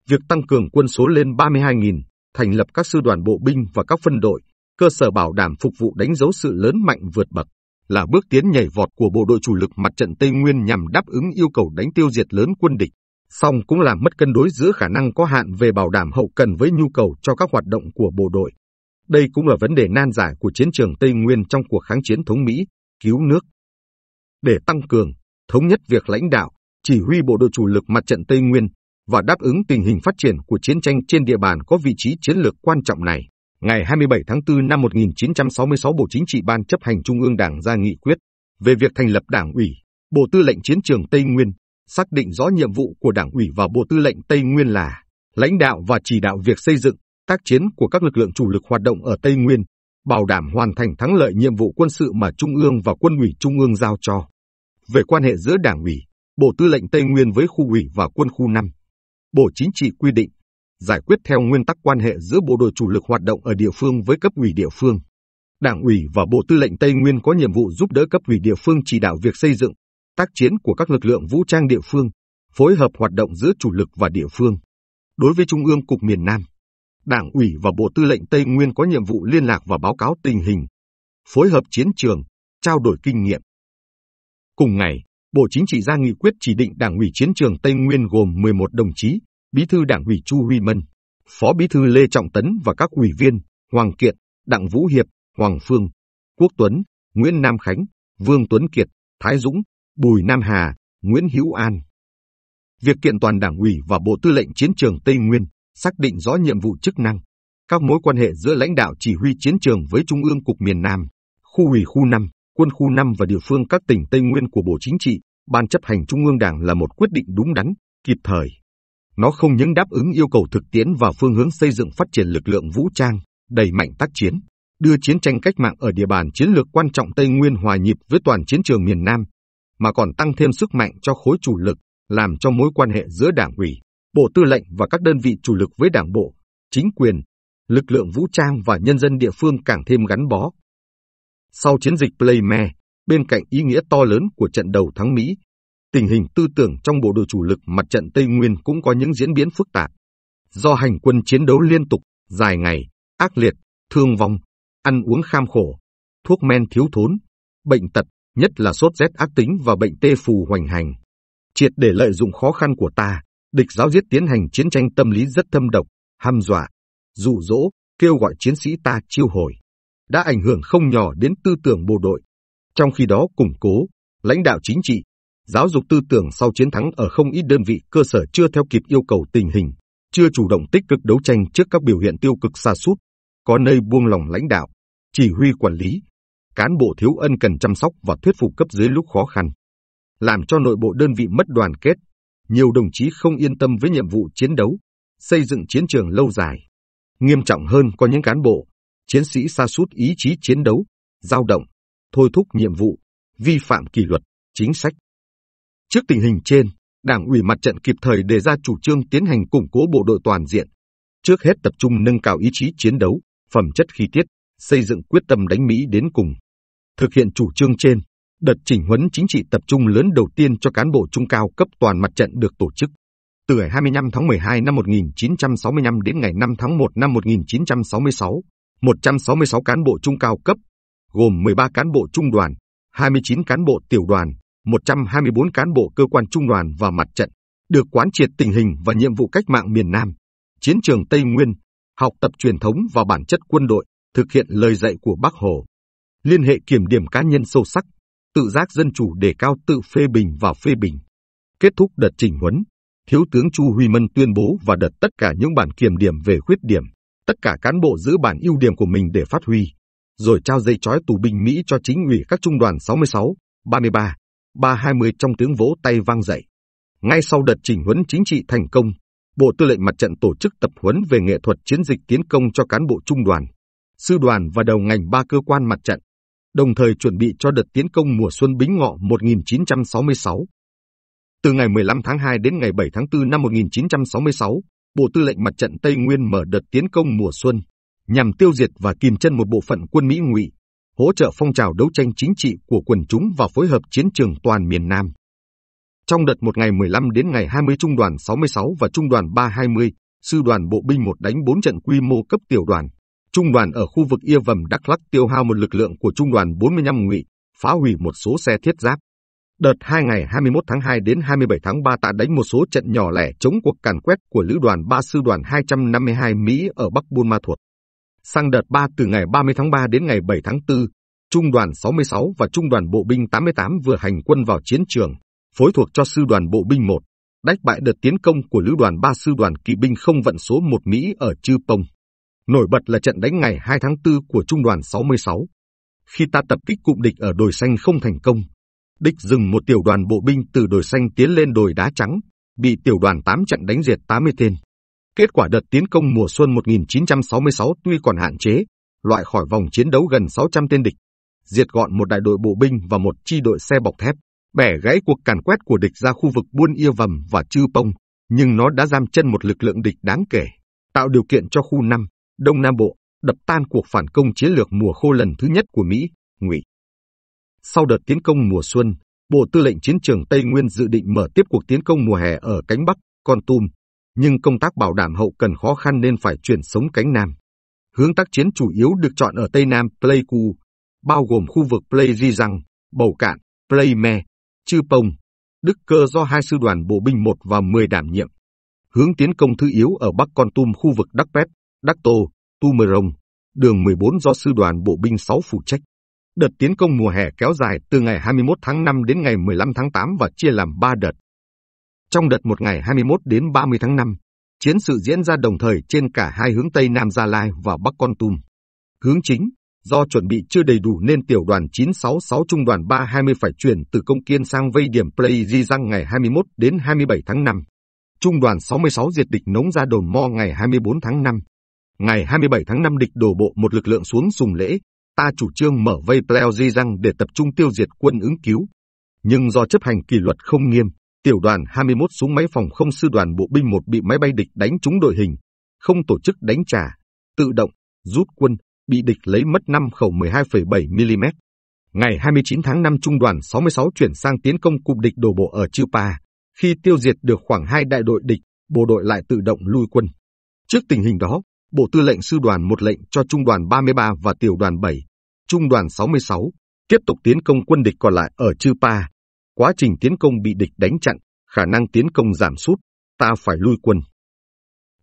Việc tăng cường quân số lên 32.000, thành lập các sư đoàn bộ binh và các phân đội, cơ sở bảo đảm phục vụ đánh dấu sự lớn mạnh vượt bậc, là bước tiến nhảy vọt của bộ đội chủ lực mặt trận Tây Nguyên nhằm đáp ứng yêu cầu đánh tiêu diệt lớn quân địch, song cũng làm mất cân đối giữa khả năng có hạn về bảo đảm hậu cần với nhu cầu cho các hoạt động của bộ đội. Đây cũng là vấn đề nan giải của chiến trường Tây Nguyên trong cuộc kháng chiến thống Mỹ, cứu nước. Để tăng cường, thống nhất việc lãnh đạo, chỉ huy bộ đội chủ lực mặt trận Tây Nguyên và đáp ứng tình hình phát triển của chiến tranh trên địa bàn có vị trí chiến lược quan trọng này, ngày 27 tháng 4 năm 1966 Bộ Chính trị Ban chấp hành Trung ương Đảng ra nghị quyết về việc thành lập Đảng ủy, Bộ Tư lệnh Chiến trường Tây Nguyên, xác định rõ nhiệm vụ của Đảng ủy và Bộ Tư lệnh Tây Nguyên là lãnh đạo và chỉ đạo việc xây dựng, tác chiến của các lực lượng chủ lực hoạt động ở Tây Nguyên, bảo đảm hoàn thành thắng lợi nhiệm vụ quân sự mà Trung ương và Quân ủy Trung ương giao cho. Về quan hệ giữa Đảng ủy, Bộ Tư lệnh Tây Nguyên với khu ủy và quân khu 5, Bộ Chính trị quy định giải quyết theo nguyên tắc quan hệ giữa bộ đội chủ lực hoạt động ở địa phương với cấp ủy địa phương. Đảng ủy và Bộ Tư lệnh Tây Nguyên có nhiệm vụ giúp đỡ cấp ủy địa phương chỉ đạo việc xây dựng, tác chiến của các lực lượng vũ trang địa phương, phối hợp hoạt động giữa chủ lực và địa phương. Đối với Trung ương Cục miền Nam, Đảng ủy và Bộ Tư lệnh Tây Nguyên có nhiệm vụ liên lạc và báo cáo tình hình, phối hợp chiến trường, trao đổi kinh nghiệm. Cùng ngày, Bộ Chính trị ra nghị quyết chỉ định Đảng ủy chiến trường Tây Nguyên gồm 11 đồng chí, Bí thư Đảng ủy Chu Huy Mân, Phó Bí thư Lê Trọng Tấn và các ủy viên Hoàng Kiệt, Đặng Vũ Hiệp, Hoàng Phương, Quốc Tuấn, Nguyễn Nam Khánh, Vương Tuấn Kiệt, Thái Dũng, Bùi Nam Hà, Nguyễn Hữu An. Việc kiện toàn Đảng ủy và Bộ Tư lệnh Chiến trường Tây Nguyên xác định rõ nhiệm vụ chức năng, các mối quan hệ giữa lãnh đạo chỉ huy chiến trường với Trung ương Cục miền Nam, khu ủy khu 5, quân khu 5 và địa phương các tỉnh Tây Nguyên của Bộ Chính trị, Ban chấp hành Trung ương Đảng là một quyết định đúng đắn, kịp thời. Nó không những đáp ứng yêu cầu thực tiễn và phương hướng xây dựng phát triển lực lượng vũ trang, đẩy mạnh tác chiến, đưa chiến tranh cách mạng ở địa bàn chiến lược quan trọng Tây Nguyên hòa nhịp với toàn chiến trường miền Nam, mà còn tăng thêm sức mạnh cho khối chủ lực, làm cho mối quan hệ giữa đảng ủy, bộ tư lệnh và các đơn vị chủ lực với đảng bộ, chính quyền, lực lượng vũ trang và nhân dân địa phương càng thêm gắn bó. Sau chiến dịch Playme, bên cạnh ý nghĩa to lớn của trận đầu thắng Mỹ, Tình hình tư tưởng trong bộ đội chủ lực mặt trận Tây Nguyên cũng có những diễn biến phức tạp. Do hành quân chiến đấu liên tục, dài ngày, ác liệt, thương vong, ăn uống kham khổ, thuốc men thiếu thốn, bệnh tật, nhất là sốt rét ác tính và bệnh tê phù hoành hành. Triệt để lợi dụng khó khăn của ta, địch giáo diết tiến hành chiến tranh tâm lý rất thâm độc, hăm dọa, dụ dỗ, kêu gọi chiến sĩ ta chiêu hồi, đã ảnh hưởng không nhỏ đến tư tưởng bộ đội. Trong khi đó củng cố, lãnh đạo chính trị, Giáo dục tư tưởng sau chiến thắng ở không ít đơn vị cơ sở chưa theo kịp yêu cầu tình hình, chưa chủ động tích cực đấu tranh trước các biểu hiện tiêu cực xa sút, có nơi buông lòng lãnh đạo, chỉ huy quản lý, cán bộ thiếu ân cần chăm sóc và thuyết phục cấp dưới lúc khó khăn, làm cho nội bộ đơn vị mất đoàn kết, nhiều đồng chí không yên tâm với nhiệm vụ chiến đấu, xây dựng chiến trường lâu dài. Nghiêm trọng hơn có những cán bộ, chiến sĩ xa sút ý chí chiến đấu, dao động, thôi thúc nhiệm vụ, vi phạm kỷ luật, chính sách, Trước tình hình trên, Đảng ủy mặt trận kịp thời đề ra chủ trương tiến hành củng cố bộ đội toàn diện, trước hết tập trung nâng cao ý chí chiến đấu, phẩm chất khí tiết, xây dựng quyết tâm đánh Mỹ đến cùng. Thực hiện chủ trương trên, đợt chỉnh huấn chính trị tập trung lớn đầu tiên cho cán bộ trung cao cấp toàn mặt trận được tổ chức. Từ ngày 25 tháng 12 năm 1965 đến ngày 5 tháng 1 năm 1966, 166 cán bộ trung cao cấp, gồm 13 cán bộ trung đoàn, 29 cán bộ tiểu đoàn, 124 cán bộ cơ quan trung đoàn và mặt trận, được quán triệt tình hình và nhiệm vụ cách mạng miền Nam, chiến trường Tây Nguyên, học tập truyền thống và bản chất quân đội, thực hiện lời dạy của Bác Hồ. Liên hệ kiểm điểm cá nhân sâu sắc, tự giác dân chủ để cao tự phê bình và phê bình. Kết thúc đợt trình huấn, Thiếu tướng Chu Huy Mân tuyên bố và đợt tất cả những bản kiểm điểm về khuyết điểm, tất cả cán bộ giữ bản ưu điểm của mình để phát huy, rồi trao dây chói tù binh Mỹ cho chính ủy các trung đoàn 66, 33, 320 trong tiếng vỗ tay vang dậy. Ngay sau đợt chỉnh huấn chính trị thành công, Bộ Tư lệnh Mặt trận tổ chức tập huấn về nghệ thuật chiến dịch tiến công cho cán bộ trung đoàn, sư đoàn và đầu ngành ba cơ quan mặt trận, đồng thời chuẩn bị cho đợt tiến công mùa xuân Bính Ngọ 1966. Từ ngày 15 tháng 2 đến ngày 7 tháng 4 năm 1966, Bộ Tư lệnh Mặt trận Tây Nguyên mở đợt tiến công mùa xuân, nhằm tiêu diệt và kìm chân một bộ phận quân Mỹ ngụy hỗ trợ phong trào đấu tranh chính trị của quần chúng và phối hợp chiến trường toàn miền Nam. Trong đợt một ngày 15 đến ngày 20 Trung đoàn 66 và Trung đoàn 320, Sư đoàn Bộ binh 1 đánh 4 trận quy mô cấp tiểu đoàn. Trung đoàn ở khu vực Ia Vầm Đắk Lắc tiêu hao một lực lượng của Trung đoàn 45 ngụy, phá hủy một số xe thiết giáp. Đợt 2 ngày 21 tháng 2 đến 27 tháng 3 ta đánh một số trận nhỏ lẻ chống cuộc càn quét của Lữ đoàn 3 Sư đoàn 252 Mỹ ở Bắc Buôn Ma Thuột. Sang đợt 3 từ ngày 30 tháng 3 đến ngày 7 tháng 4, Trung đoàn 66 và Trung đoàn Bộ binh 88 vừa hành quân vào chiến trường, phối thuộc cho Sư đoàn Bộ binh 1, đánh bại đợt tiến công của Lữ đoàn 3 Sư đoàn Kỵ binh không vận số 1 Mỹ ở Chư Pông. Nổi bật là trận đánh ngày 2 tháng 4 của Trung đoàn 66. Khi ta tập kích cụm địch ở đồi xanh không thành công, địch dừng một tiểu đoàn bộ binh từ đồi xanh tiến lên đồi đá trắng, bị tiểu đoàn 8 trận đánh diệt 80 tên. Kết quả đợt tiến công mùa xuân 1966 tuy còn hạn chế, loại khỏi vòng chiến đấu gần 600 tên địch, diệt gọn một đại đội bộ binh và một chi đội xe bọc thép, bẻ gãy cuộc càn quét của địch ra khu vực Buôn Ia Vầm và Chư Pông, nhưng nó đã giam chân một lực lượng địch đáng kể, tạo điều kiện cho khu 5, Đông Nam Bộ, đập tan cuộc phản công chiến lược mùa khô lần thứ nhất của Mỹ, Ngụy. Sau đợt tiến công mùa xuân, Bộ Tư lệnh Chiến trường Tây Nguyên dự định mở tiếp cuộc tiến công mùa hè ở cánh Bắc, Con Tum, nhưng công tác bảo đảm hậu cần khó khăn nên phải chuyển sống cánh Nam. Hướng tác chiến chủ yếu được chọn ở Tây Nam Pleiku, bao gồm khu vực Pleirang, Bầu Cạn, Pleime, Chư Pông, Đức Cơ do hai sư đoàn bộ binh 1 và 10 đảm nhiệm. Hướng tiến công thứ yếu ở Bắc Con Tum khu vực Đắc Pét, Đắc Tô, Tu Tumerong, đường 14 do sư đoàn bộ binh 6 phụ trách. Đợt tiến công mùa hè kéo dài từ ngày 21 tháng 5 đến ngày 15 tháng 8 và chia làm 3 đợt. Trong đợt một ngày 21 đến 30 tháng 5, chiến sự diễn ra đồng thời trên cả hai hướng Tây Nam Gia Lai và Bắc Con Tum. Hướng chính, do chuẩn bị chưa đầy đủ nên tiểu đoàn 966 trung đoàn 320 phải chuyển từ Công Kiên sang vây điểm Plei Di Răng ngày 21 đến 27 tháng 5. Trung đoàn 66 diệt địch nống ra đồn Mo ngày 24 tháng 5. Ngày 27 tháng 5 địch đổ bộ một lực lượng xuống sùng lễ, ta chủ trương mở vây Plei Di Răng để tập trung tiêu diệt quân ứng cứu. Nhưng do chấp hành kỷ luật không nghiêm, tiểu đoàn 21 súng máy phòng không sư đoàn bộ binh 1 bị máy bay địch đánh trúng đội hình, không tổ chức đánh trả, tự động, rút quân, bị địch lấy mất 5 khẩu 12,7mm. Ngày 29 tháng 5 trung đoàn 66 chuyển sang tiến công cụm địch đổ bộ ở Chupa, khi tiêu diệt được khoảng 2 đại đội địch, bộ đội lại tự động lui quân. Trước tình hình đó, Bộ Tư lệnh Sư đoàn một lệnh cho Trung đoàn 33 và Tiểu đoàn 7, Trung đoàn 66, tiếp tục tiến công quân địch còn lại ở Chư Pa, Quá trình tiến công bị địch đánh chặn, khả năng tiến công giảm sút, ta phải lui quân.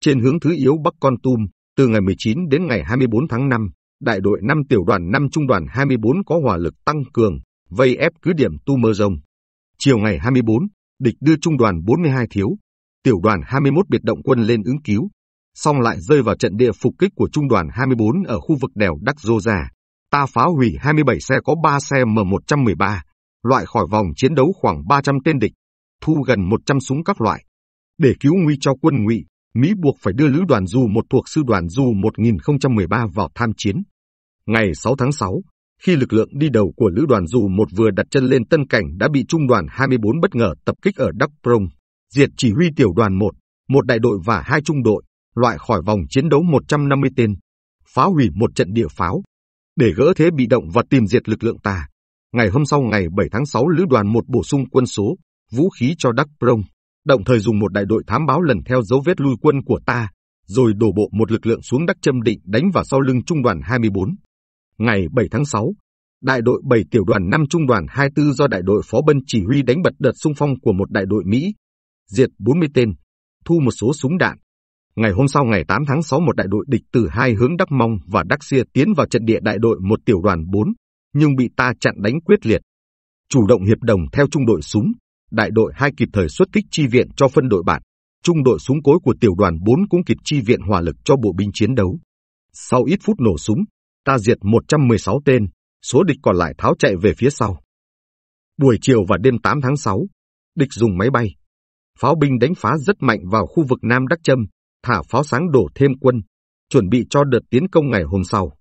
Trên hướng thứ yếu Bắc Con Tum, từ ngày 19 đến ngày 24 tháng 5, đại đội 5 tiểu đoàn 5 trung đoàn 24 có hỏa lực tăng cường, vây ép cứ điểm Tu Mơ Rồng. Chiều ngày 24, địch đưa trung đoàn 42 thiếu, tiểu đoàn 21 biệt động quân lên ứng cứu, song lại rơi vào trận địa phục kích của trung đoàn 24 ở khu vực đèo Đắc Dô Già. Ta phá hủy 27 xe có 3 xe M113, loại khỏi vòng chiến đấu khoảng 300 tên địch, thu gần 100 súng các loại. Để cứu nguy cho quân ngụy, Mỹ buộc phải đưa lữ đoàn Du một thuộc sư đoàn Du 1013 vào tham chiến. Ngày 6 tháng 6, khi lực lượng đi đầu của lữ đoàn Du một vừa đặt chân lên Tân Cảnh đã bị trung đoàn 24 bất ngờ tập kích ở Đắk Prong, diệt chỉ huy tiểu đoàn 1, một đại đội và hai trung đội, loại khỏi vòng chiến đấu 150 tên, phá hủy một trận địa pháo. Để gỡ thế bị động và tìm diệt lực lượng ta, Ngày hôm sau ngày 7 tháng 6 lữ đoàn một bổ sung quân số, vũ khí cho Đắc Prong, đồng thời dùng một đại đội thám báo lần theo dấu vết lui quân của ta, rồi đổ bộ một lực lượng xuống Đắc Châm Định đánh vào sau lưng trung đoàn 24. Ngày 7 tháng 6, đại đội 7 tiểu đoàn 5 trung đoàn 24 do đại đội phó bân chỉ huy đánh bật đợt xung phong của một đại đội Mỹ, diệt 40 tên, thu một số súng đạn. Ngày hôm sau ngày 8 tháng 6 một đại đội địch từ hai hướng Đắc Mong và Đắc Xia tiến vào trận địa đại đội một tiểu đoàn 4, nhưng bị ta chặn đánh quyết liệt. Chủ động hiệp đồng theo trung đội súng, đại đội 2 kịp thời xuất kích chi viện cho phân đội bạn, trung đội súng cối của tiểu đoàn 4 cũng kịp chi viện hỏa lực cho bộ binh chiến đấu. Sau ít phút nổ súng, ta diệt 116 tên, số địch còn lại tháo chạy về phía sau. Buổi chiều và đêm 8 tháng 6, địch dùng máy bay. Pháo binh đánh phá rất mạnh vào khu vực Nam Đắc Trâm, thả pháo sáng đổ thêm quân, chuẩn bị cho đợt tiến công ngày hôm sau.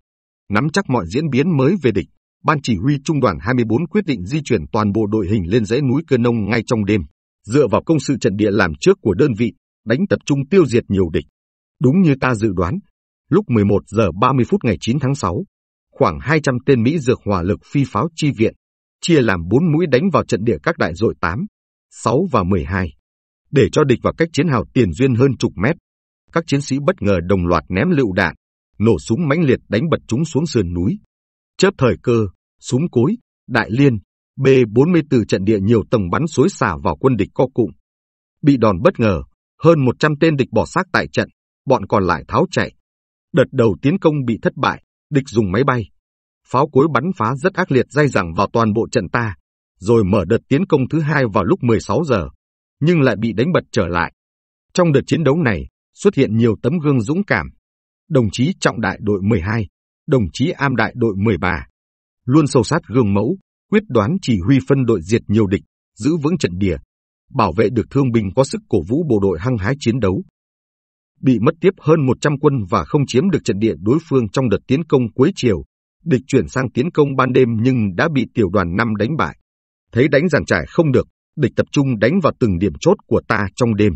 Nắm chắc mọi diễn biến mới về địch, Ban chỉ huy trung đoàn 24 quyết định di chuyển toàn bộ đội hình lên dãy núi Cơ Nông ngay trong đêm, dựa vào công sự trận địa làm trước của đơn vị, đánh tập trung tiêu diệt nhiều địch. Đúng như ta dự đoán, lúc 11 giờ 30 phút ngày 9 tháng 6, khoảng 200 tên Mỹ dược hỏa lực phi pháo chi viện, chia làm 4 mũi đánh vào trận địa các đại đội 8, 6 và 12, để cho địch vào cách chiến hào tiền duyên hơn chục mét. Các chiến sĩ bất ngờ đồng loạt ném lựu đạn, nổ súng mãnh liệt đánh bật chúng xuống sườn núi. Chớp thời cơ, súng cối, đại liên, B-40 từ trận địa nhiều tầng bắn xối xả vào quân địch co cụm. Bị đòn bất ngờ, hơn 100 tên địch bỏ xác tại trận, bọn còn lại tháo chạy. Đợt đầu tiến công bị thất bại, địch dùng máy bay. Pháo cối bắn phá rất ác liệt dai dẳng vào toàn bộ trận ta, rồi mở đợt tiến công thứ hai vào lúc 16 giờ, nhưng lại bị đánh bật trở lại. Trong đợt chiến đấu này, xuất hiện nhiều tấm gương dũng cảm. Đồng chí Trọng Đại đội 12, đồng chí Am Đại đội 13, luôn sâu sát gương mẫu, quyết đoán chỉ huy phân đội diệt nhiều địch, giữ vững trận địa, bảo vệ được thương binh có sức cổ vũ bộ đội hăng hái chiến đấu. Bị mất tiếp hơn 100 quân và không chiếm được trận địa đối phương trong đợt tiến công cuối chiều, địch chuyển sang tiến công ban đêm nhưng đã bị tiểu đoàn 5 đánh bại. Thấy đánh giàn trải không được, địch tập trung đánh vào từng điểm chốt của ta trong đêm.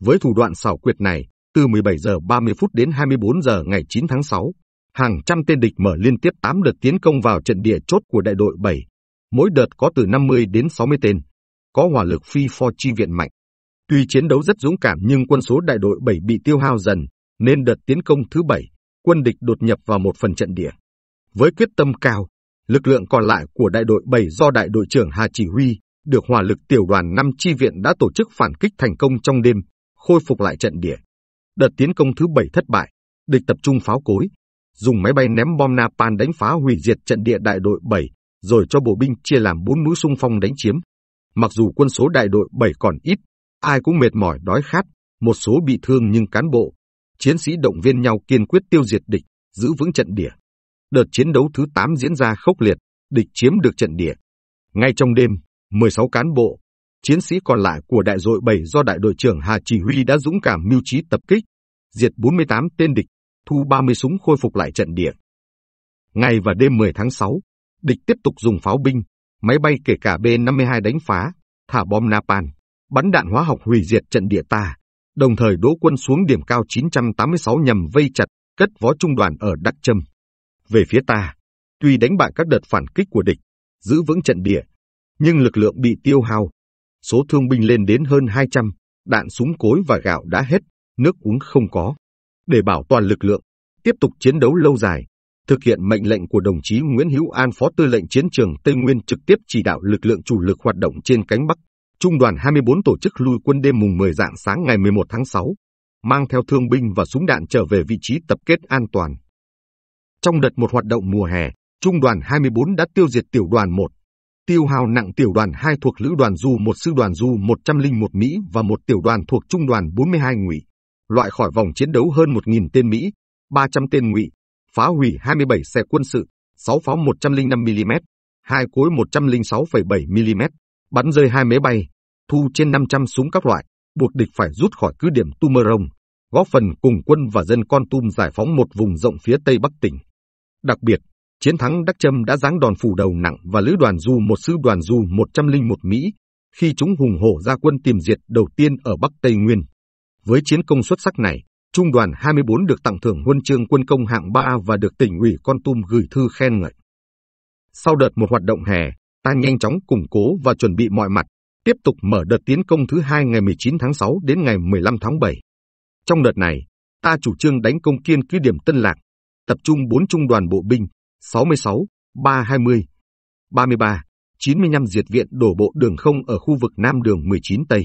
Với thủ đoạn xảo quyệt này, từ 17 giờ 30 phút đến 24 giờ ngày 9 tháng 6, hàng trăm tên địch mở liên tiếp 8 đợt tiến công vào trận địa chốt của đại đội 7, mỗi đợt có từ 50 đến 60 tên, có hỏa lực phi pho chi viện mạnh. Tuy chiến đấu rất dũng cảm nhưng quân số đại đội 7 bị tiêu hao dần, nên đợt tiến công thứ 7, quân địch đột nhập vào một phần trận địa. Với quyết tâm cao, lực lượng còn lại của đại đội 7 do đại đội trưởng Hà Chỉ Huy, được hỏa lực tiểu đoàn 5 chi viện đã tổ chức phản kích thành công trong đêm, khôi phục lại trận địa. Đợt tiến công thứ 7 thất bại, địch tập trung pháo cối, dùng máy bay ném bom napalm đánh phá hủy diệt trận địa đại đội 7, rồi cho bộ binh chia làm 4 mũi xung phong đánh chiếm. Mặc dù quân số đại đội 7 còn ít, ai cũng mệt mỏi đói khát, một số bị thương nhưng cán bộ, chiến sĩ động viên nhau kiên quyết tiêu diệt địch, giữ vững trận địa. Đợt chiến đấu thứ 8 diễn ra khốc liệt, địch chiếm được trận địa. Ngay trong đêm, 16 cán bộ, chiến sĩ còn lại của đại đội 7 do đại đội trưởng Hà Chỉ Huy đã dũng cảm mưu trí tập kích, diệt 48 tên địch, thu 30 súng khôi phục lại trận địa. Ngày và đêm 10 tháng 6, địch tiếp tục dùng pháo binh, máy bay kể cả B-52 đánh phá, thả bom napalm, bắn đạn hóa học hủy diệt trận địa ta, đồng thời đỗ quân xuống điểm cao 986 nhằm vây chặt, cất vó trung đoàn ở Đắc Trâm. Về phía ta, tuy đánh bại các đợt phản kích của địch, giữ vững trận địa, nhưng lực lượng bị tiêu hao, số thương binh lên đến hơn 200, đạn súng cối và gạo đã hết, nước uống không có để bảo toàn lực lượng, tiếp tục chiến đấu lâu dài, thực hiện mệnh lệnh của đồng chí Nguyễn Hữu An Phó Tư lệnh Chiến trường Tây Nguyên trực tiếp chỉ đạo lực lượng chủ lực hoạt động trên cánh Bắc. Trung đoàn 24 tổ chức lui quân đêm mùng 10 dạng sáng ngày 11 tháng 6, mang theo thương binh và súng đạn trở về vị trí tập kết an toàn. Trong đợt một hoạt động mùa hè, Trung đoàn 24 đã tiêu diệt tiểu đoàn 1, tiêu hao nặng tiểu đoàn 2 thuộc Lữ đoàn Du 1 Sư đoàn Du 101 Mỹ và một tiểu đoàn thuộc Trung đoàn 42 Ngụy loại khỏi vòng chiến đấu hơn 1.000 tên Mỹ, 300 tên ngụy, phá hủy 27 xe quân sự, 6 pháo 105mm, 2 cối 106,7mm, bắn rơi 2 máy bay, thu trên 500 súng các loại, buộc địch phải rút khỏi cứ điểm Tumerong, góp phần cùng quân và dân con tum giải phóng một vùng rộng phía tây bắc tỉnh. Đặc biệt, chiến thắng Đắc Trâm đã giáng đòn phủ đầu nặng và lữ đoàn du một sư đoàn du 101 Mỹ khi chúng hùng hổ ra quân tìm diệt đầu tiên ở Bắc Tây Nguyên. Với chiến công xuất sắc này, Trung đoàn 24 được tặng thưởng huân chương quân công hạng 3 và được tỉnh ủy Con Tum gửi thư khen ngợi. Sau đợt một hoạt động hè, ta nhanh chóng củng cố và chuẩn bị mọi mặt, tiếp tục mở đợt tiến công thứ hai ngày 19 tháng 6 đến ngày 15 tháng 7. Trong đợt này, ta chủ trương đánh công kiên cứ điểm Tân Lạc, tập trung 4 trung đoàn bộ binh, 66, 320, 33, 95 diệt viện đổ bộ đường không ở khu vực Nam đường 19 Tây.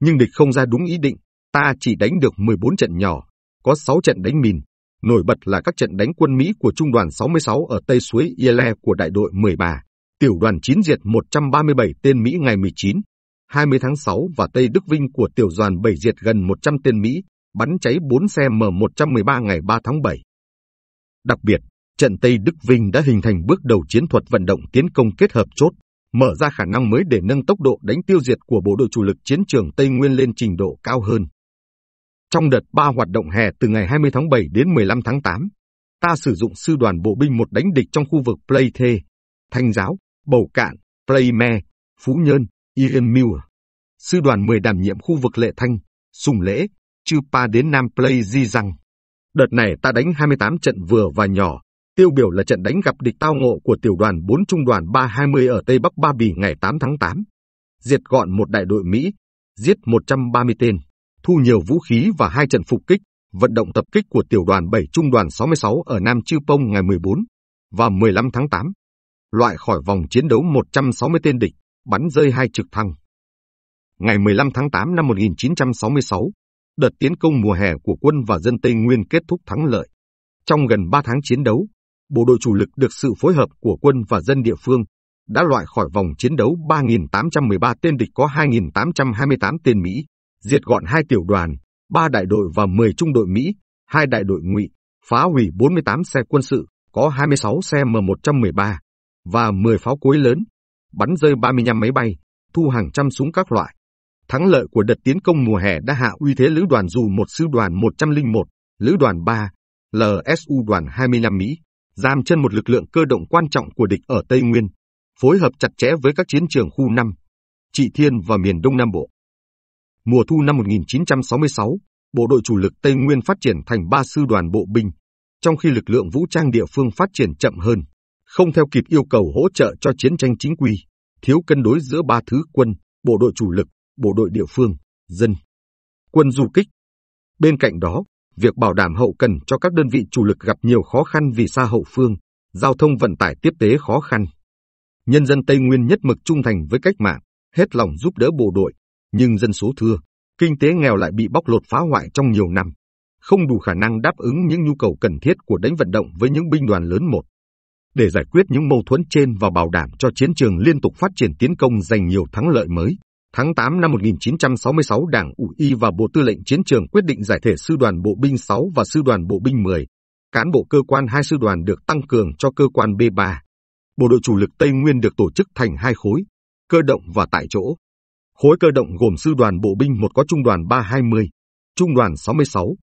Nhưng địch không ra đúng ý định, ta chỉ đánh được 14 trận nhỏ, có 6 trận đánh mìn, nổi bật là các trận đánh quân Mỹ của Trung đoàn 66 ở Tây Suối Yele của đại đội 13, tiểu đoàn 9 diệt 137 tên Mỹ ngày 19, 20 tháng 6 và Tây Đức Vinh của tiểu đoàn 7 diệt gần 100 tên Mỹ, bắn cháy 4 xe M113 ngày 3 tháng 7. Đặc biệt, trận Tây Đức Vinh đã hình thành bước đầu chiến thuật vận động tiến công kết hợp chốt, mở ra khả năng mới để nâng tốc độ đánh tiêu diệt của bộ đội chủ lực chiến trường Tây Nguyên lên trình độ cao hơn. Trong đợt 3 hoạt động hè từ ngày 20 tháng 7 đến 15 tháng 8, ta sử dụng sư đoàn bộ binh một đánh địch trong khu vực Play Thê, Thanh Giáo, Bầu Cạn, Play Me, Phú Nhơn, Iron Mill. Sư đoàn 10 đảm nhiệm khu vực Lệ Thanh, Sùng Lễ, Chư Pa đến Nam Play Di Răng. Đợt này ta đánh 28 trận vừa và nhỏ, tiêu biểu là trận đánh gặp địch tao ngộ của tiểu đoàn 4 trung đoàn 320 ở Tây Bắc Ba Bì ngày 8 tháng 8. Diệt gọn một đại đội Mỹ, giết 130 tên thu nhiều vũ khí và hai trận phục kích, vận động tập kích của tiểu đoàn 7 trung đoàn 66 ở Nam Chư Pông ngày 14 và 15 tháng 8, loại khỏi vòng chiến đấu 160 tên địch, bắn rơi hai trực thăng. Ngày 15 tháng 8 năm 1966, đợt tiến công mùa hè của quân và dân Tây Nguyên kết thúc thắng lợi. Trong gần 3 tháng chiến đấu, bộ đội chủ lực được sự phối hợp của quân và dân địa phương đã loại khỏi vòng chiến đấu 3.813 tên địch có 2.828 tên Mỹ, diệt gọn hai tiểu đoàn, ba đại đội và 10 trung đội Mỹ, hai đại đội ngụy, phá hủy 48 xe quân sự, có 26 xe M113 và 10 pháo cối lớn, bắn rơi 35 máy bay, thu hàng trăm súng các loại. Thắng lợi của đợt tiến công mùa hè đã hạ uy thế lữ đoàn dù một sư đoàn 101, lữ đoàn 3, LSU đoàn 25 Mỹ, giam chân một lực lượng cơ động quan trọng của địch ở Tây Nguyên, phối hợp chặt chẽ với các chiến trường khu 5, Trị Thiên và miền Đông Nam Bộ. Mùa thu năm 1966, bộ đội chủ lực Tây Nguyên phát triển thành ba sư đoàn bộ binh, trong khi lực lượng vũ trang địa phương phát triển chậm hơn, không theo kịp yêu cầu hỗ trợ cho chiến tranh chính quy, thiếu cân đối giữa ba thứ quân, bộ đội chủ lực, bộ đội địa phương, dân, quân du kích. Bên cạnh đó, việc bảo đảm hậu cần cho các đơn vị chủ lực gặp nhiều khó khăn vì xa hậu phương, giao thông vận tải tiếp tế khó khăn. Nhân dân Tây Nguyên nhất mực trung thành với cách mạng, hết lòng giúp đỡ bộ đội, nhưng dân số thưa, kinh tế nghèo lại bị bóc lột phá hoại trong nhiều năm, không đủ khả năng đáp ứng những nhu cầu cần thiết của đánh vận động với những binh đoàn lớn một. Để giải quyết những mâu thuẫn trên và bảo đảm cho chiến trường liên tục phát triển tiến công giành nhiều thắng lợi mới, tháng 8 năm 1966 Đảng ủy và Bộ Tư lệnh Chiến trường quyết định giải thể Sư đoàn Bộ binh 6 và Sư đoàn Bộ binh 10, cán bộ cơ quan hai sư đoàn được tăng cường cho cơ quan B3. Bộ đội chủ lực Tây Nguyên được tổ chức thành hai khối, cơ động và tại chỗ, Khối cơ động gồm sư đoàn bộ binh một có trung đoàn 320, trung đoàn 66,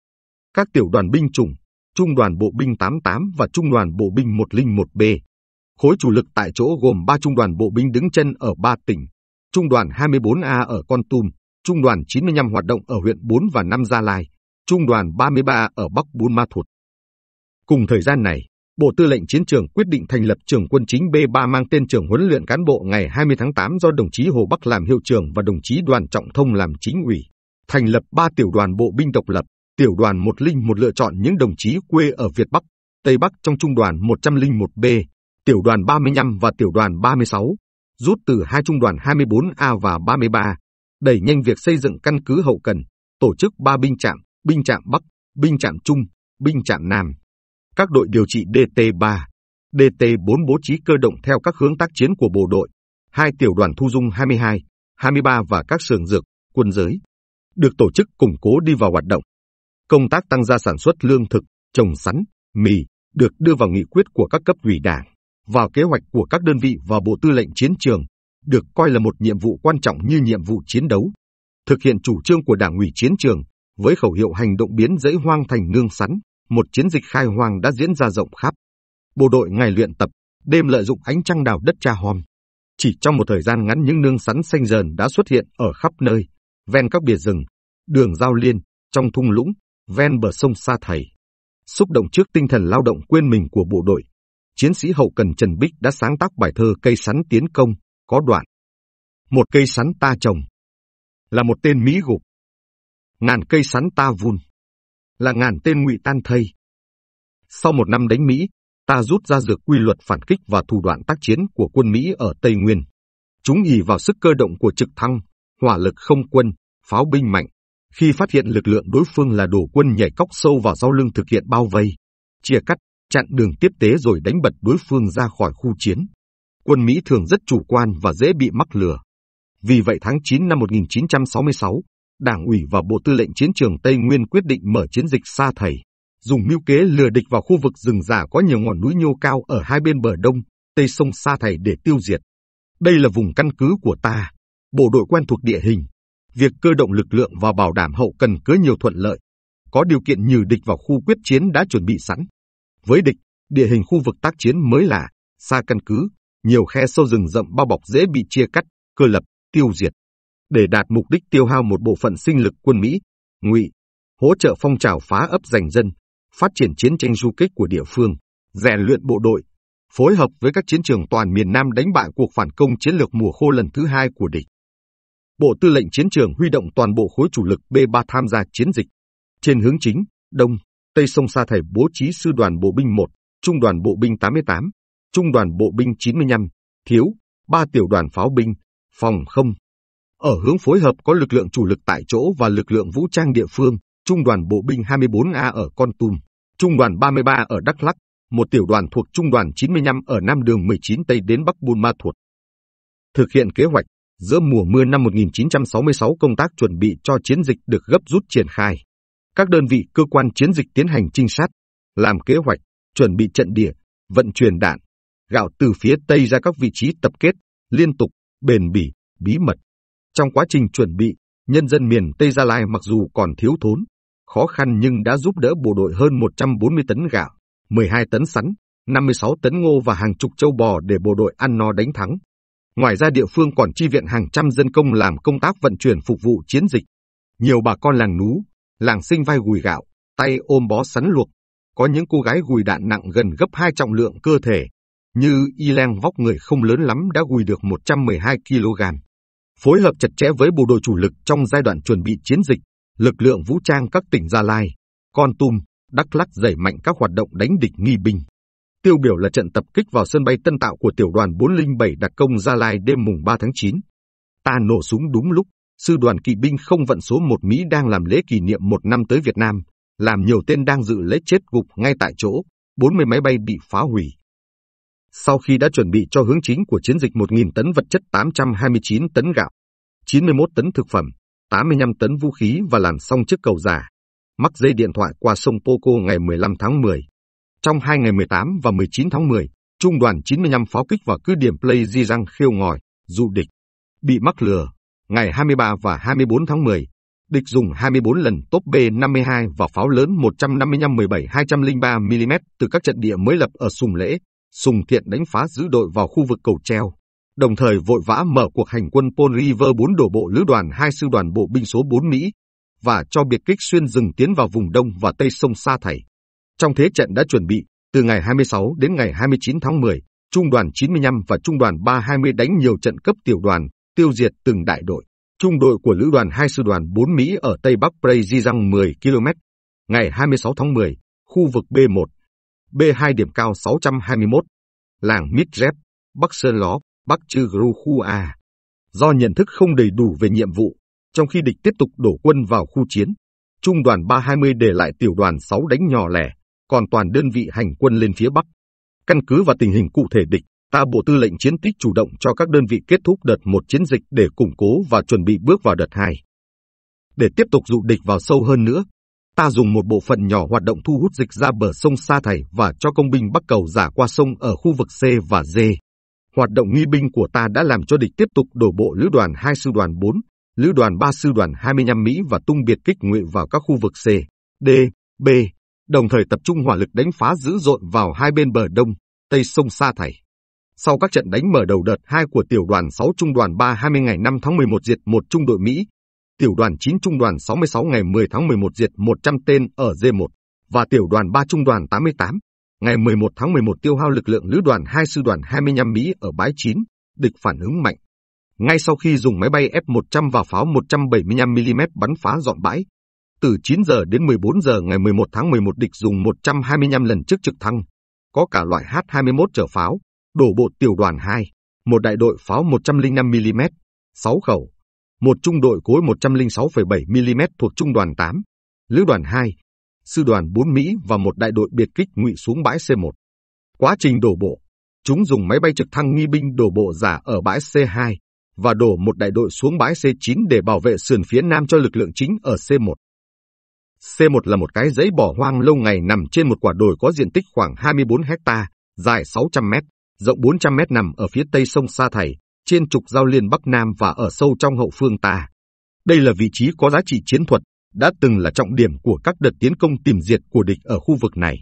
các tiểu đoàn binh chủng, trung đoàn bộ binh 88 và trung đoàn bộ binh 101B. Khối chủ lực tại chỗ gồm 3 trung đoàn bộ binh đứng chân ở 3 tỉnh, trung đoàn 24A ở Con Tum, trung đoàn 95 hoạt động ở huyện 4 và 5 Gia Lai, trung đoàn 33 ở Bắc Buôn Ma Thuột. Cùng thời gian này, Bộ Tư lệnh Chiến trường quyết định thành lập trường quân chính B3 mang tên trường huấn luyện cán bộ ngày 20 tháng 8 do đồng chí Hồ Bắc làm hiệu trưởng và đồng chí Đoàn Trọng Thông làm chính ủy. Thành lập 3 tiểu đoàn bộ binh độc lập, tiểu đoàn 101 lựa chọn những đồng chí quê ở Việt Bắc, Tây Bắc trong trung đoàn 101B, tiểu đoàn 35 và tiểu đoàn 36, rút từ hai trung đoàn 24A và 33, đẩy nhanh việc xây dựng căn cứ hậu cần, tổ chức ba binh trạm, binh trạm Bắc, binh trạm Trung, binh trạm Nam các đội điều trị DT3, DT4 bố trí cơ động theo các hướng tác chiến của bộ đội, hai tiểu đoàn thu dung 22, 23 và các sườn dược, quân giới, được tổ chức củng cố đi vào hoạt động. Công tác tăng gia sản xuất lương thực, trồng sắn, mì được đưa vào nghị quyết của các cấp ủy đảng, vào kế hoạch của các đơn vị và bộ tư lệnh chiến trường, được coi là một nhiệm vụ quan trọng như nhiệm vụ chiến đấu. Thực hiện chủ trương của Đảng ủy chiến trường với khẩu hiệu hành động biến dãy hoang thành nương sắn, một chiến dịch khai hoang đã diễn ra rộng khắp. Bộ đội ngày luyện tập, đêm lợi dụng ánh trăng đào đất tra hòm. Chỉ trong một thời gian ngắn những nương sắn xanh dờn đã xuất hiện ở khắp nơi, ven các bìa rừng, đường giao liên, trong thung lũng, ven bờ sông Sa Thầy. Xúc động trước tinh thần lao động quên mình của bộ đội, chiến sĩ hậu cần Trần Bích đã sáng tác bài thơ Cây sắn tiến công, có đoạn. Một cây sắn ta trồng, là một tên Mỹ gục. Ngàn cây sắn ta vun, là ngàn tên ngụy tan thây. Sau một năm đánh Mỹ, ta rút ra được quy luật phản kích và thủ đoạn tác chiến của quân Mỹ ở Tây Nguyên. Chúng nhì vào sức cơ động của trực thăng, hỏa lực không quân, pháo binh mạnh. Khi phát hiện lực lượng đối phương là đổ quân nhảy cóc sâu vào sau lưng thực hiện bao vây, chia cắt, chặn đường tiếp tế rồi đánh bật đối phương ra khỏi khu chiến. Quân Mỹ thường rất chủ quan và dễ bị mắc lừa. Vì vậy tháng 9 năm 1966, Đảng ủy và Bộ Tư lệnh Chiến trường Tây Nguyên quyết định mở chiến dịch xa thầy, dùng mưu kế lừa địch vào khu vực rừng già có nhiều ngọn núi nhô cao ở hai bên bờ đông, tây sông xa thầy để tiêu diệt. Đây là vùng căn cứ của ta, bộ đội quen thuộc địa hình. Việc cơ động lực lượng và bảo đảm hậu cần cứ nhiều thuận lợi, có điều kiện nhử địch vào khu quyết chiến đã chuẩn bị sẵn. Với địch, địa hình khu vực tác chiến mới là xa căn cứ, nhiều khe sâu rừng rậm bao bọc dễ bị chia cắt, cơ lập, tiêu diệt để đạt mục đích tiêu hao một bộ phận sinh lực quân Mỹ, Ngụy, hỗ trợ phong trào phá ấp giành dân, phát triển chiến tranh du kích của địa phương, rèn luyện bộ đội, phối hợp với các chiến trường toàn miền Nam đánh bại cuộc phản công chiến lược mùa khô lần thứ hai của địch. Bộ Tư lệnh Chiến trường huy động toàn bộ khối chủ lực B3 tham gia chiến dịch. Trên hướng chính, Đông, Tây sông Sa Thầy bố trí Sư đoàn Bộ binh 1, Trung đoàn Bộ binh 88, Trung đoàn Bộ binh 95, Thiếu, 3 tiểu đoàn pháo binh, phòng không, ở hướng phối hợp có lực lượng chủ lực tại chỗ và lực lượng vũ trang địa phương, Trung đoàn Bộ binh 24A ở Con Tum, Trung đoàn 33 ở Đắk Lắk, một tiểu đoàn thuộc Trung đoàn 95 ở Nam đường 19 Tây đến Bắc Buôn Ma Thuột. Thực hiện kế hoạch, giữa mùa mưa năm 1966 công tác chuẩn bị cho chiến dịch được gấp rút triển khai. Các đơn vị cơ quan chiến dịch tiến hành trinh sát, làm kế hoạch, chuẩn bị trận địa, vận chuyển đạn, gạo từ phía Tây ra các vị trí tập kết, liên tục, bền bỉ, bí mật. Trong quá trình chuẩn bị, nhân dân miền Tây Gia Lai mặc dù còn thiếu thốn, khó khăn nhưng đã giúp đỡ bộ đội hơn 140 tấn gạo, 12 tấn sắn, 56 tấn ngô và hàng chục châu bò để bộ đội ăn no đánh thắng. Ngoài ra địa phương còn chi viện hàng trăm dân công làm công tác vận chuyển phục vụ chiến dịch. Nhiều bà con làng nú, làng sinh vai gùi gạo, tay ôm bó sắn luộc. Có những cô gái gùi đạn nặng gần gấp hai trọng lượng cơ thể, như y leng vóc người không lớn lắm đã gùi được 112 kg phối hợp chặt chẽ với bộ đội chủ lực trong giai đoạn chuẩn bị chiến dịch, lực lượng vũ trang các tỉnh Gia Lai, Con Tum, Đắk lắc đẩy mạnh các hoạt động đánh địch nghi binh. Tiêu biểu là trận tập kích vào sân bay Tân Tạo của tiểu đoàn 407 đặc công Gia Lai đêm mùng 3 tháng 9. Ta nổ súng đúng lúc, sư đoàn kỵ binh không vận số 1 Mỹ đang làm lễ kỷ niệm một năm tới Việt Nam, làm nhiều tên đang dự lễ chết gục ngay tại chỗ, 40 máy bay bị phá hủy. Sau khi đã chuẩn bị cho hướng chính của chiến dịch 1.000 tấn vật chất 829 tấn gạo, 91 tấn thực phẩm, 85 tấn vũ khí và làm xong chiếc cầu giả, mắc dây điện thoại qua sông Poco ngày 15 tháng 10. Trong hai ngày 18 và 19 tháng 10, trung đoàn 95 pháo kích vào cứ điểm Play Di Răng khêu ngòi, dụ địch. Bị mắc lừa, ngày 23 và 24 tháng 10, địch dùng 24 lần tốp B-52 và pháo lớn 155-17-203mm từ các trận địa mới lập ở Sùng Lễ, Sùng Thiện đánh phá dữ đội vào khu vực cầu treo, đồng thời vội vã mở cuộc hành quân Pol River 4 đổ bộ lữ đoàn 2 sư đoàn bộ binh số 4 Mỹ và cho biệt kích xuyên rừng tiến vào vùng đông và tây sông Sa Thầy. Trong thế trận đã chuẩn bị, từ ngày 26 đến ngày 29 tháng 10, Trung đoàn 95 và Trung đoàn 320 đánh nhiều trận cấp tiểu đoàn, tiêu diệt từng đại đội. Trung đội của Lữ đoàn 2 Sư đoàn 4 Mỹ ở Tây Bắc Prey Di rằng 10 km. Ngày 26 tháng 10, khu vực B1, B2 điểm cao 621, làng Midrep, Bắc Sơn Ló, Bắc Chư Gru Khu A. Do nhận thức không đầy đủ về nhiệm vụ, trong khi địch tiếp tục đổ quân vào khu chiến, trung đoàn 320 để lại tiểu đoàn 6 đánh nhỏ lẻ, còn toàn đơn vị hành quân lên phía Bắc. Căn cứ vào tình hình cụ thể địch, ta Bộ Tư lệnh Chiến tích chủ động cho các đơn vị kết thúc đợt một chiến dịch để củng cố và chuẩn bị bước vào đợt 2. Để tiếp tục dụ địch vào sâu hơn nữa, ta dùng một bộ phận nhỏ hoạt động thu hút dịch ra bờ sông Sa Thầy và cho công binh bắc cầu giả qua sông ở khu vực C và D. Hoạt động nghi binh của ta đã làm cho địch tiếp tục đổ bộ lữ đoàn 2 sư đoàn 4, lữ đoàn 3 sư đoàn 25 Mỹ và tung biệt kích ngụy vào các khu vực C, D, B, đồng thời tập trung hỏa lực đánh phá dữ dội vào hai bên bờ đông, tây sông Sa Thầy. Sau các trận đánh mở đầu đợt 2 của tiểu đoàn 6 trung đoàn 3 20 ngày 5 tháng 11 diệt một trung đội Mỹ, tiểu đoàn 9 trung đoàn 66 ngày 10 tháng 11 diệt 100 tên ở D1 và tiểu đoàn 3 trung đoàn 88 ngày 11 tháng 11 tiêu hao lực lượng lữ đoàn 2 sư đoàn 25 Mỹ ở bãi 9, địch phản ứng mạnh. Ngay sau khi dùng máy bay F-100 và pháo 175mm bắn phá dọn bãi, từ 9 giờ đến 14 giờ ngày 11 tháng 11 địch dùng 125 lần trước trực thăng, có cả loại H-21 chở pháo, đổ bộ tiểu đoàn 2, một đại đội pháo 105mm, 6 khẩu, một trung đội cối 106,7 mm thuộc trung đoàn 8, lữ đoàn 2, sư đoàn 4 Mỹ và một đại đội biệt kích ngụy xuống bãi C1. Quá trình đổ bộ, chúng dùng máy bay trực thăng nghi binh đổ bộ giả ở bãi C2 và đổ một đại đội xuống bãi C9 để bảo vệ sườn phía nam cho lực lượng chính ở C1. C1 là một cái giấy bỏ hoang lâu ngày nằm trên một quả đồi có diện tích khoảng 24 hecta, dài 600 mét, rộng 400 mét nằm ở phía tây sông Sa Thầy, trên trục giao liên Bắc Nam và ở sâu trong hậu phương ta. Đây là vị trí có giá trị chiến thuật, đã từng là trọng điểm của các đợt tiến công tìm diệt của địch ở khu vực này.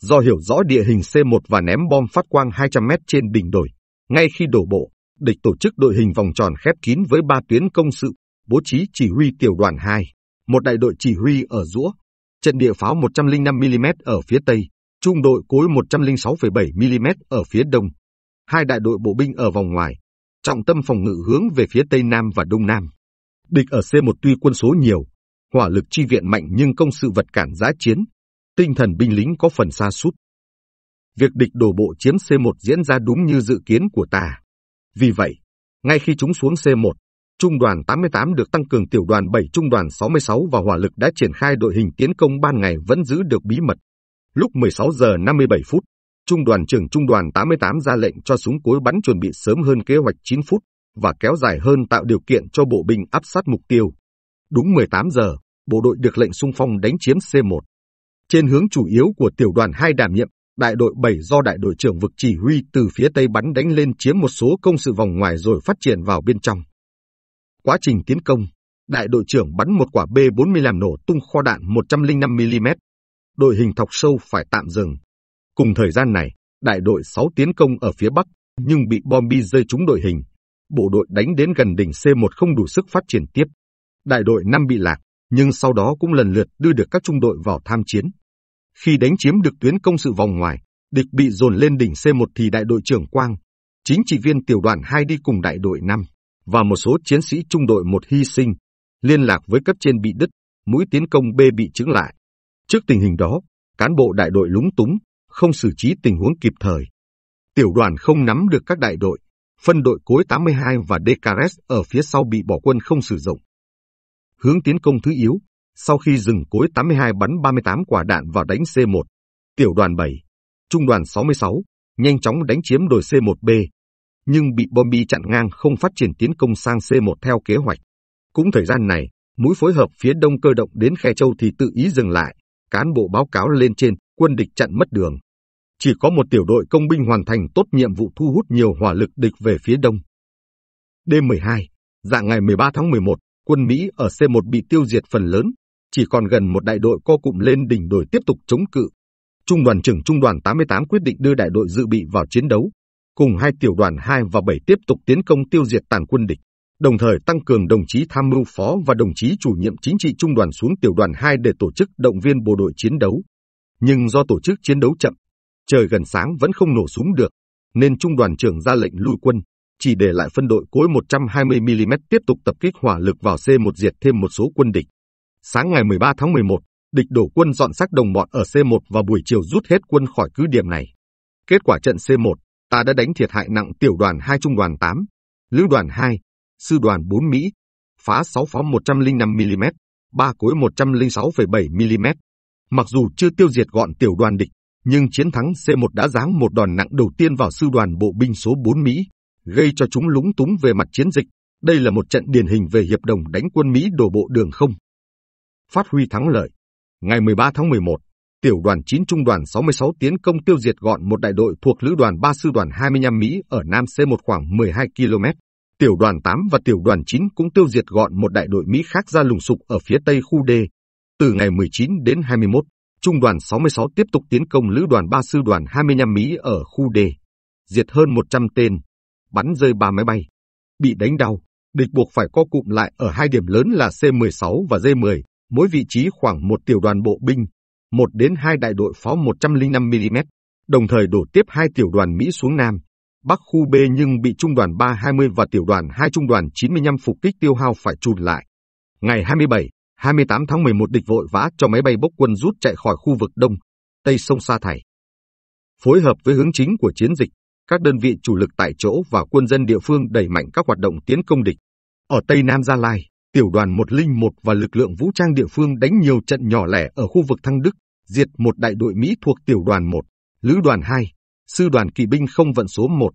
Do hiểu rõ địa hình C1 và ném bom phát quang 200 mét trên đỉnh đồi, ngay khi đổ bộ, địch tổ chức đội hình vòng tròn khép kín với ba tuyến công sự, bố trí chỉ huy tiểu đoàn 2, một đại đội chỉ huy ở giữa, trận địa pháo 105mm ở phía tây, trung đội cối 106,7mm ở phía đông, hai đại đội bộ binh ở vòng ngoài, trọng tâm phòng ngự hướng về phía Tây Nam và Đông Nam. Địch ở C1 tuy quân số nhiều, hỏa lực chi viện mạnh nhưng công sự vật cản giã chiến, tinh thần binh lính có phần xa sút Việc địch đổ bộ chiếm C1 diễn ra đúng như dự kiến của ta. Vì vậy, ngay khi chúng xuống C1, Trung đoàn 88 được tăng cường tiểu đoàn 7 Trung đoàn 66 và hỏa lực đã triển khai đội hình tiến công ban ngày vẫn giữ được bí mật. Lúc 16 giờ 57 phút, Trung đoàn trưởng Trung đoàn 88 ra lệnh cho súng cối bắn chuẩn bị sớm hơn kế hoạch 9 phút và kéo dài hơn tạo điều kiện cho bộ binh áp sát mục tiêu. Đúng 18 giờ, bộ đội được lệnh xung phong đánh chiếm C1. Trên hướng chủ yếu của tiểu đoàn 2 đảm nhiệm, đại đội 7 do đại đội trưởng vực chỉ huy từ phía tây bắn đánh lên chiếm một số công sự vòng ngoài rồi phát triển vào bên trong. Quá trình tiến công, đại đội trưởng bắn một quả B-40 làm nổ tung kho đạn 105mm. Đội hình thọc sâu phải tạm dừng. Cùng thời gian này, đại đội 6 tiến công ở phía Bắc nhưng bị bom bi rơi trúng đội hình. Bộ đội đánh đến gần đỉnh C1 không đủ sức phát triển tiếp. Đại đội 5 bị lạc, nhưng sau đó cũng lần lượt đưa được các trung đội vào tham chiến. Khi đánh chiếm được tuyến công sự vòng ngoài, địch bị dồn lên đỉnh C1 thì đại đội trưởng Quang, chính trị viên tiểu đoàn 2 đi cùng đại đội 5 và một số chiến sĩ trung đội 1 hy sinh, liên lạc với cấp trên bị đứt, mũi tiến công B bị chững lại. Trước tình hình đó, cán bộ đại đội lúng túng, không xử trí tình huống kịp thời. Tiểu đoàn không nắm được các đại đội, phân đội cối 82 và Decares ở phía sau bị bỏ quân không sử dụng. Hướng tiến công thứ yếu, sau khi dừng cối 82 bắn 38 quả đạn vào đánh C1, tiểu đoàn 7, trung đoàn 66, nhanh chóng đánh chiếm đồi C1B, nhưng bị bom bi chặn ngang không phát triển tiến công sang C1 theo kế hoạch. Cũng thời gian này, mũi phối hợp phía đông cơ động đến Khe Châu thì tự ý dừng lại, cán bộ báo cáo lên trên, quân địch chặn mất đường. Chỉ có một tiểu đội công binh hoàn thành tốt nhiệm vụ thu hút nhiều hỏa lực địch về phía đông. Đêm 12, dạng ngày 13 tháng 11, quân Mỹ ở C1 bị tiêu diệt phần lớn, chỉ còn gần một đại đội co cụm lên đỉnh đồi tiếp tục chống cự. Trung đoàn trưởng Trung đoàn 88 quyết định đưa đại đội dự bị vào chiến đấu, cùng hai tiểu đoàn 2 và 7 tiếp tục tiến công tiêu diệt tàn quân địch, đồng thời tăng cường đồng chí tham mưu phó và đồng chí chủ nhiệm chính trị trung đoàn xuống tiểu đoàn 2 để tổ chức động viên bộ đội chiến đấu. Nhưng do tổ chức chiến đấu chậm, Trời gần sáng vẫn không nổ súng được, nên trung đoàn trưởng ra lệnh lui quân, chỉ để lại phân đội cối 120mm tiếp tục tập kích hỏa lực vào C1 diệt thêm một số quân địch. Sáng ngày 13 tháng 11, địch đổ quân dọn xác đồng bọn ở C1 và buổi chiều rút hết quân khỏi cứ điểm này. Kết quả trận C1, ta đã đánh thiệt hại nặng tiểu đoàn 2 trung đoàn 8, lữ đoàn 2, sư đoàn 4 Mỹ, phá 6 pháo 105mm, 3 cối 106,7mm. Mặc dù chưa tiêu diệt gọn tiểu đoàn địch, nhưng chiến thắng C1 đã giáng một đòn nặng đầu tiên vào sư đoàn bộ binh số 4 Mỹ, gây cho chúng lúng túng về mặt chiến dịch. Đây là một trận điển hình về hiệp đồng đánh quân Mỹ đổ bộ đường không. Phát huy thắng lợi. Ngày 13 tháng 11, tiểu đoàn 9 trung đoàn 66 tiến công tiêu diệt gọn một đại đội thuộc lữ đoàn 3 sư đoàn 25 Mỹ ở Nam C1 khoảng 12 km. Tiểu đoàn 8 và tiểu đoàn 9 cũng tiêu diệt gọn một đại đội Mỹ khác ra lùng sục ở phía tây khu D. Từ ngày 19 đến 21, Trung đoàn 66 tiếp tục tiến công lữ đoàn 3 sư đoàn 25 Mỹ ở khu D, diệt hơn 100 tên, bắn rơi 3 máy bay. Bị đánh đau, địch buộc phải co cụm lại ở hai điểm lớn là C-16 và D-10, mỗi vị trí khoảng một tiểu đoàn bộ binh, một đến hai đại đội pháo 105mm, đồng thời đổ tiếp hai tiểu đoàn Mỹ xuống Nam, Bắc khu B nhưng bị Trung đoàn 320 và tiểu đoàn 2 Trung đoàn 95 phục kích tiêu hao phải trùn lại. Ngày 27, 28 tháng 11 địch vội vã cho máy bay bốc quân rút chạy khỏi khu vực đông, tây sông Sa Thải. Phối hợp với hướng chính của chiến dịch, các đơn vị chủ lực tại chỗ và quân dân địa phương đẩy mạnh các hoạt động tiến công địch. Ở Tây Nam Gia Lai, tiểu đoàn 101 và lực lượng vũ trang địa phương đánh nhiều trận nhỏ lẻ ở khu vực Thăng Đức, diệt một đại đội Mỹ thuộc tiểu đoàn 1, lữ đoàn 2, sư đoàn kỵ binh không vận số 1,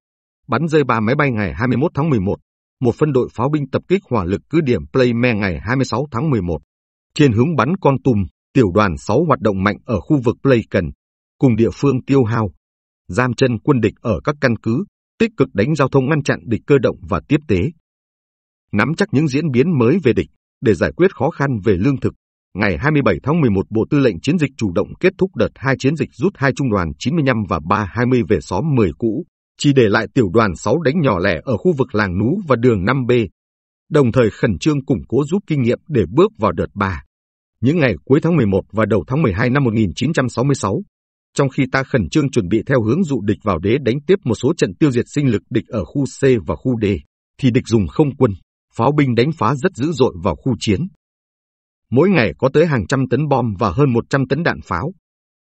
bắn rơi 3 máy bay ngày 21 tháng 11, một phân đội pháo binh tập kích hỏa lực cứ điểm Playme ngày 26 tháng 11. Trên hướng bắn con tùm tiểu đoàn 6 hoạt động mạnh ở khu vực Pleiken, cùng địa phương tiêu hao, giam chân quân địch ở các căn cứ, tích cực đánh giao thông ngăn chặn địch cơ động và tiếp tế. Nắm chắc những diễn biến mới về địch để giải quyết khó khăn về lương thực, ngày 27 tháng 11 Bộ Tư lệnh Chiến dịch chủ động kết thúc đợt hai chiến dịch rút hai trung đoàn 95 và 320 về xóm 10 cũ, chỉ để lại tiểu đoàn 6 đánh nhỏ lẻ ở khu vực làng Nú và đường 5B, đồng thời khẩn trương củng cố rút kinh nghiệm để bước vào đợt 3. Những ngày cuối tháng 11 và đầu tháng 12 năm 1966, trong khi ta khẩn trương chuẩn bị theo hướng dụ địch vào đế đánh tiếp một số trận tiêu diệt sinh lực địch ở khu C và khu D, thì địch dùng không quân, pháo binh đánh phá rất dữ dội vào khu chiến. Mỗi ngày có tới hàng trăm tấn bom và hơn 100 tấn đạn pháo.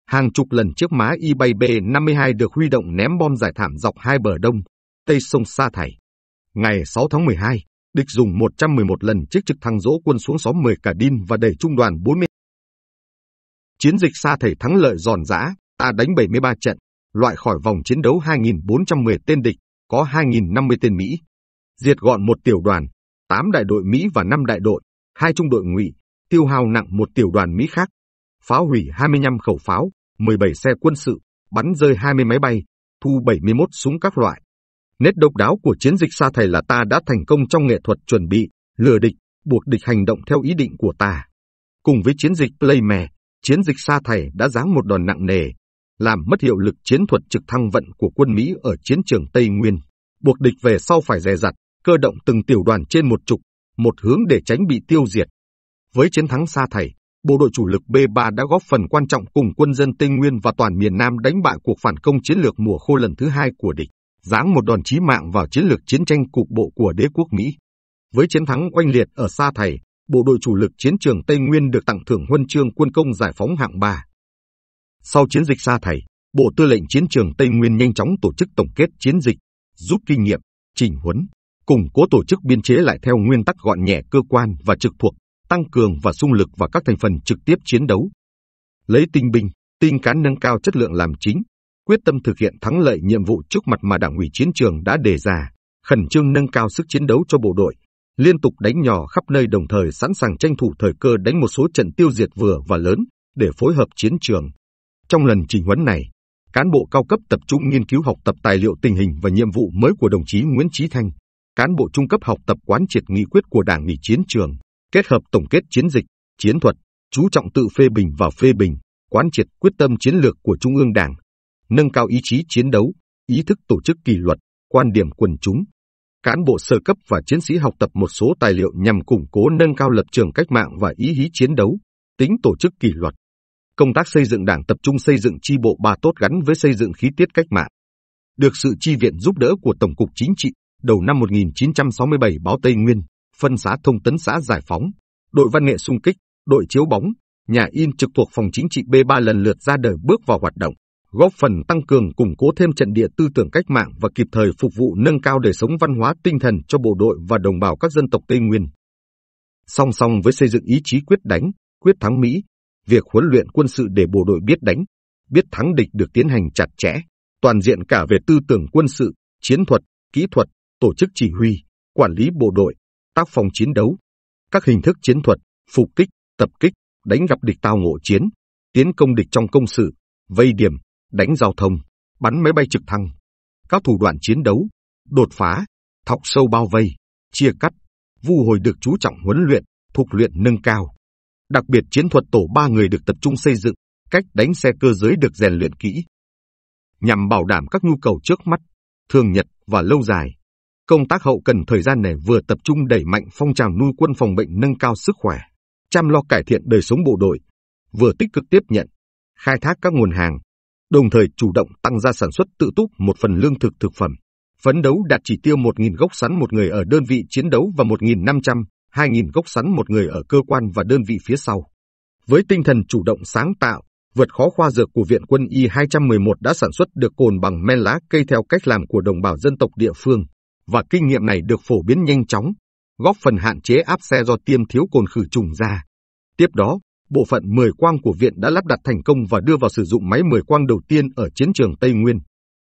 Hàng chục lần chiếc má Y-7 B-52 được huy động ném bom giải thảm dọc hai bờ đông, tây sông Sa Thải. Ngày 6 tháng 12, Địch dùng 111 lần chiếc trực thăng dỗ quân xuống xóm 10 Cả Đin và đẩy trung đoàn 40. Chiến dịch xa thầy thắng lợi giòn giã, ta đánh 73 trận, loại khỏi vòng chiến đấu 2.410 tên địch, có 2.050 tên Mỹ. Diệt gọn một tiểu đoàn, 8 đại đội Mỹ và 5 đại đội, hai trung đội ngụy, tiêu hao nặng một tiểu đoàn Mỹ khác. Phá hủy 25 khẩu pháo, 17 xe quân sự, bắn rơi 20 máy bay, thu 71 súng các loại. Nét độc đáo của chiến dịch Sa Thầy là ta đã thành công trong nghệ thuật chuẩn bị, lừa địch, buộc địch hành động theo ý định của ta. Cùng với chiến dịch Playmare, chiến dịch Sa Thầy đã giáng một đòn nặng nề, làm mất hiệu lực chiến thuật trực thăng vận của quân Mỹ ở chiến trường Tây Nguyên, buộc địch về sau phải dè dặt, cơ động từng tiểu đoàn trên một trục, một hướng để tránh bị tiêu diệt. Với chiến thắng Sa Thầy, bộ đội chủ lực B3 đã góp phần quan trọng cùng quân dân Tây Nguyên và toàn miền Nam đánh bại cuộc phản công chiến lược mùa khô lần thứ hai của địch giáng một đòn chí mạng vào chiến lược chiến tranh cục bộ của đế quốc Mỹ. Với chiến thắng oanh liệt ở Sa Thầy, bộ đội chủ lực chiến trường Tây Nguyên được tặng thưởng huân chương quân công giải phóng hạng 3. Sau chiến dịch Sa Thầy, Bộ Tư lệnh Chiến trường Tây Nguyên nhanh chóng tổ chức tổng kết chiến dịch, rút kinh nghiệm, chỉnh huấn, củng cố tổ chức biên chế lại theo nguyên tắc gọn nhẹ cơ quan và trực thuộc, tăng cường và sung lực vào các thành phần trực tiếp chiến đấu. Lấy tinh binh, tinh cán nâng cao chất lượng làm chính, quyết tâm thực hiện thắng lợi nhiệm vụ trước mặt mà Đảng ủy chiến trường đã đề ra, khẩn trương nâng cao sức chiến đấu cho bộ đội, liên tục đánh nhỏ khắp nơi đồng thời sẵn sàng tranh thủ thời cơ đánh một số trận tiêu diệt vừa và lớn để phối hợp chiến trường. Trong lần trình huấn này, cán bộ cao cấp tập trung nghiên cứu học tập tài liệu tình hình và nhiệm vụ mới của đồng chí Nguyễn Chí Thanh, cán bộ trung cấp học tập quán triệt nghị quyết của Đảng ủy chiến trường, kết hợp tổng kết chiến dịch, chiến thuật, chú trọng tự phê bình và phê bình, quán triệt quyết tâm chiến lược của Trung ương Đảng, nâng cao ý chí chiến đấu, ý thức tổ chức kỷ luật, quan điểm quần chúng. Cán bộ sơ cấp và chiến sĩ học tập một số tài liệu nhằm củng cố nâng cao lập trường cách mạng và ý chí chiến đấu, tính tổ chức kỷ luật. Công tác xây dựng đảng tập trung xây dựng chi bộ ba tốt gắn với xây dựng khí tiết cách mạng. Được sự chi viện giúp đỡ của Tổng cục Chính trị, đầu năm 1967 báo Tây Nguyên, phân xã thông tấn xã Giải Phóng, đội văn nghệ sung kích, đội chiếu bóng, nhà in trực thuộc phòng chính trị B3 lần lượt ra đời bước vào hoạt động góp phần tăng cường củng cố thêm trận địa tư tưởng cách mạng và kịp thời phục vụ nâng cao đời sống văn hóa tinh thần cho bộ đội và đồng bào các dân tộc Tây Nguyên. Song song với xây dựng ý chí quyết đánh, quyết thắng Mỹ, việc huấn luyện quân sự để bộ đội biết đánh, biết thắng địch được tiến hành chặt chẽ, toàn diện cả về tư tưởng quân sự, chiến thuật, kỹ thuật, tổ chức chỉ huy, quản lý bộ đội, tác phong chiến đấu, các hình thức chiến thuật, phục kích, tập kích, đánh gặp địch tao ngộ chiến, tiến công địch trong công sự, vây điểm, đánh giao thông, bắn máy bay trực thăng. Các thủ đoạn chiến đấu, đột phá, thọc sâu bao vây, chia cắt, vu hồi được chú trọng huấn luyện, thuộc luyện nâng cao. Đặc biệt chiến thuật tổ ba người được tập trung xây dựng, cách đánh xe cơ giới được rèn luyện kỹ. Nhằm bảo đảm các nhu cầu trước mắt, thường nhật và lâu dài, công tác hậu cần thời gian này vừa tập trung đẩy mạnh phong trào nuôi quân phòng bệnh nâng cao sức khỏe, chăm lo cải thiện đời sống bộ đội, vừa tích cực tiếp nhận, khai thác các nguồn hàng, đồng thời chủ động tăng gia sản xuất tự túc một phần lương thực thực phẩm, phấn đấu đạt chỉ tiêu 1.000 gốc sắn một người ở đơn vị chiến đấu và 1.500, 2.000 gốc sắn một người ở cơ quan và đơn vị phía sau. Với tinh thần chủ động sáng tạo, vượt khó khoa dược của Viện Quân Y 211 đã sản xuất được cồn bằng men lá cây theo cách làm của đồng bào dân tộc địa phương, và kinh nghiệm này được phổ biến nhanh chóng, góp phần hạn chế áp xe do tiêm thiếu cồn khử trùng ra. Tiếp đó, bộ phận 10 quang của viện đã lắp đặt thành công và đưa vào sử dụng máy 10 quang đầu tiên ở chiến trường Tây Nguyên,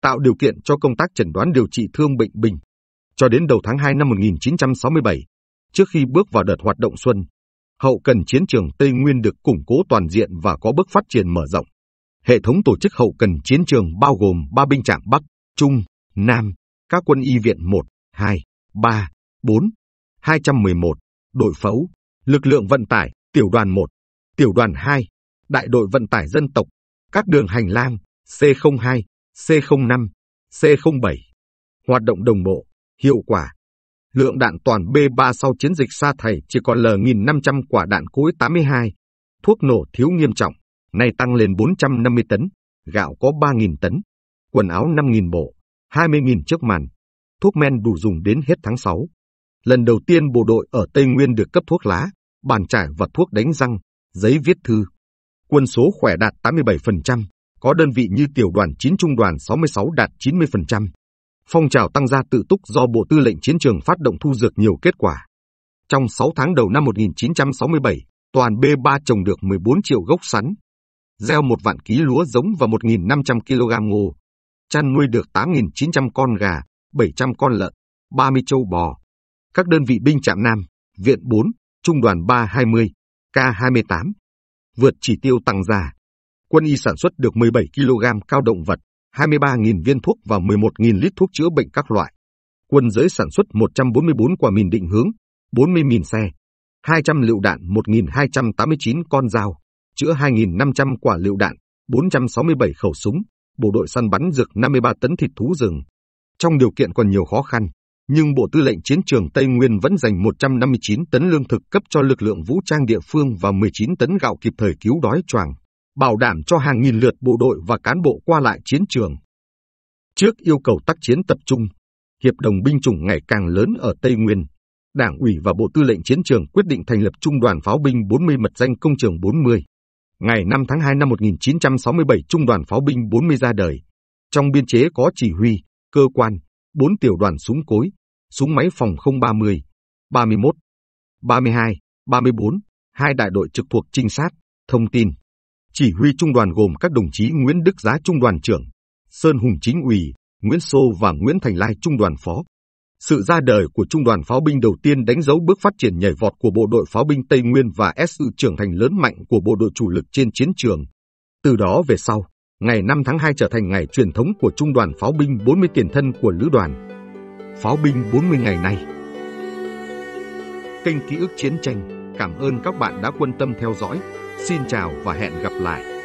tạo điều kiện cho công tác chẩn đoán điều trị thương bệnh binh. Cho đến đầu tháng 2 năm 1967, trước khi bước vào đợt hoạt động xuân, hậu cần chiến trường Tây Nguyên được củng cố toàn diện và có bước phát triển mở rộng. Hệ thống tổ chức hậu cần chiến trường bao gồm 3 binh trạng Bắc, Trung, Nam, các quân y viện 1, 2, 3, 4, 211, đội phẫu, lực lượng vận tải, tiểu đoàn 1, tiểu đoàn 2, đại đội vận tải dân tộc, các đường hành lang C02, C05, C07. Hoạt động đồng bộ, hiệu quả. Lượng đạn toàn B3 sau chiến dịch Sa Thầy chỉ còn L1500 quả đạn cối 82. Thuốc nổ thiếu nghiêm trọng, nay tăng lên 450 tấn, gạo có 3.000 tấn, quần áo 5.000 bộ, 20.000 chiếc màn. Thuốc men đủ dùng đến hết tháng 6. Lần đầu tiên bộ đội ở Tây Nguyên được cấp thuốc lá, bàn chải và thuốc đánh răng, giấy viết thư. Quân số khỏe đạt 87%, có đơn vị như tiểu đoàn 9 trung đoàn 66 đạt 90%. Phong trào tăng gia tự túc do Bộ Tư lệnh Chiến trường phát động thu dược nhiều kết quả. Trong 6 tháng đầu năm 1967, toàn B3 trồng được 14 triệu gốc sắn, gieo 1 vạn ký lúa giống và 1.500 kg ngô, chăn nuôi được 8.900 con gà, 700 con lợn, 30 châu bò. Các đơn vị binh trạm Nam, Viện 4, Trung đoàn 320, K28, vượt chỉ tiêu tăng gia. Quân y sản xuất được 17 kg cao động vật, 23.000 viên thuốc và 11.000 lít thuốc chữa bệnh các loại. Quân giới sản xuất 144 quả mìn định hướng, 40.000 xe, 200 lựu đạn 1.289 con dao, chữa 2.500 quả lựu đạn, 467 khẩu súng, bộ đội săn bắn dược 53 tấn thịt thú rừng. Trong điều kiện còn nhiều khó khăn, nhưng Bộ Tư lệnh Chiến trường Tây Nguyên vẫn dành 159 tấn lương thực cấp cho lực lượng vũ trang địa phương và 19 tấn gạo kịp thời cứu đói choàng, bảo đảm cho hàng nghìn lượt bộ đội và cán bộ qua lại chiến trường. Trước yêu cầu tác chiến tập trung, hiệp đồng binh chủng ngày càng lớn ở Tây Nguyên, Đảng ủy và Bộ Tư lệnh Chiến trường quyết định thành lập Trung đoàn Pháo binh 40 mật danh Công trường 40. Ngày 5 tháng 2 năm 1967, Trung đoàn Pháo binh 40 ra đời. Trong biên chế có chỉ huy, cơ quan, 4 tiểu đoàn súng cối, súng máy phòng không 30, 31, 32, 34, hai đại đội trực thuộc trinh sát, thông tin. Chỉ huy trung đoàn gồm các đồng chí Nguyễn Đức Giá trung đoàn trưởng, Sơn Hùng chính ủy, Nguyễn Sô và Nguyễn Thành Lai trung đoàn phó. Sự ra đời của trung đoàn pháo binh đầu tiên đánh dấu bước phát triển nhảy vọt của bộ đội pháo binh Tây Nguyên và sự trưởng thành lớn mạnh của bộ đội chủ lực trên chiến trường. Từ đó về sau, ngày 5 tháng 2 trở thành ngày truyền thống của Trung đoàn Pháo binh 40 tiền thân của Lữ đoàn. Pháo binh 40 ngày nay. Kênh Ký ức Chiến tranh cảm ơn các bạn đã quan tâm theo dõi. Xin chào và hẹn gặp lại.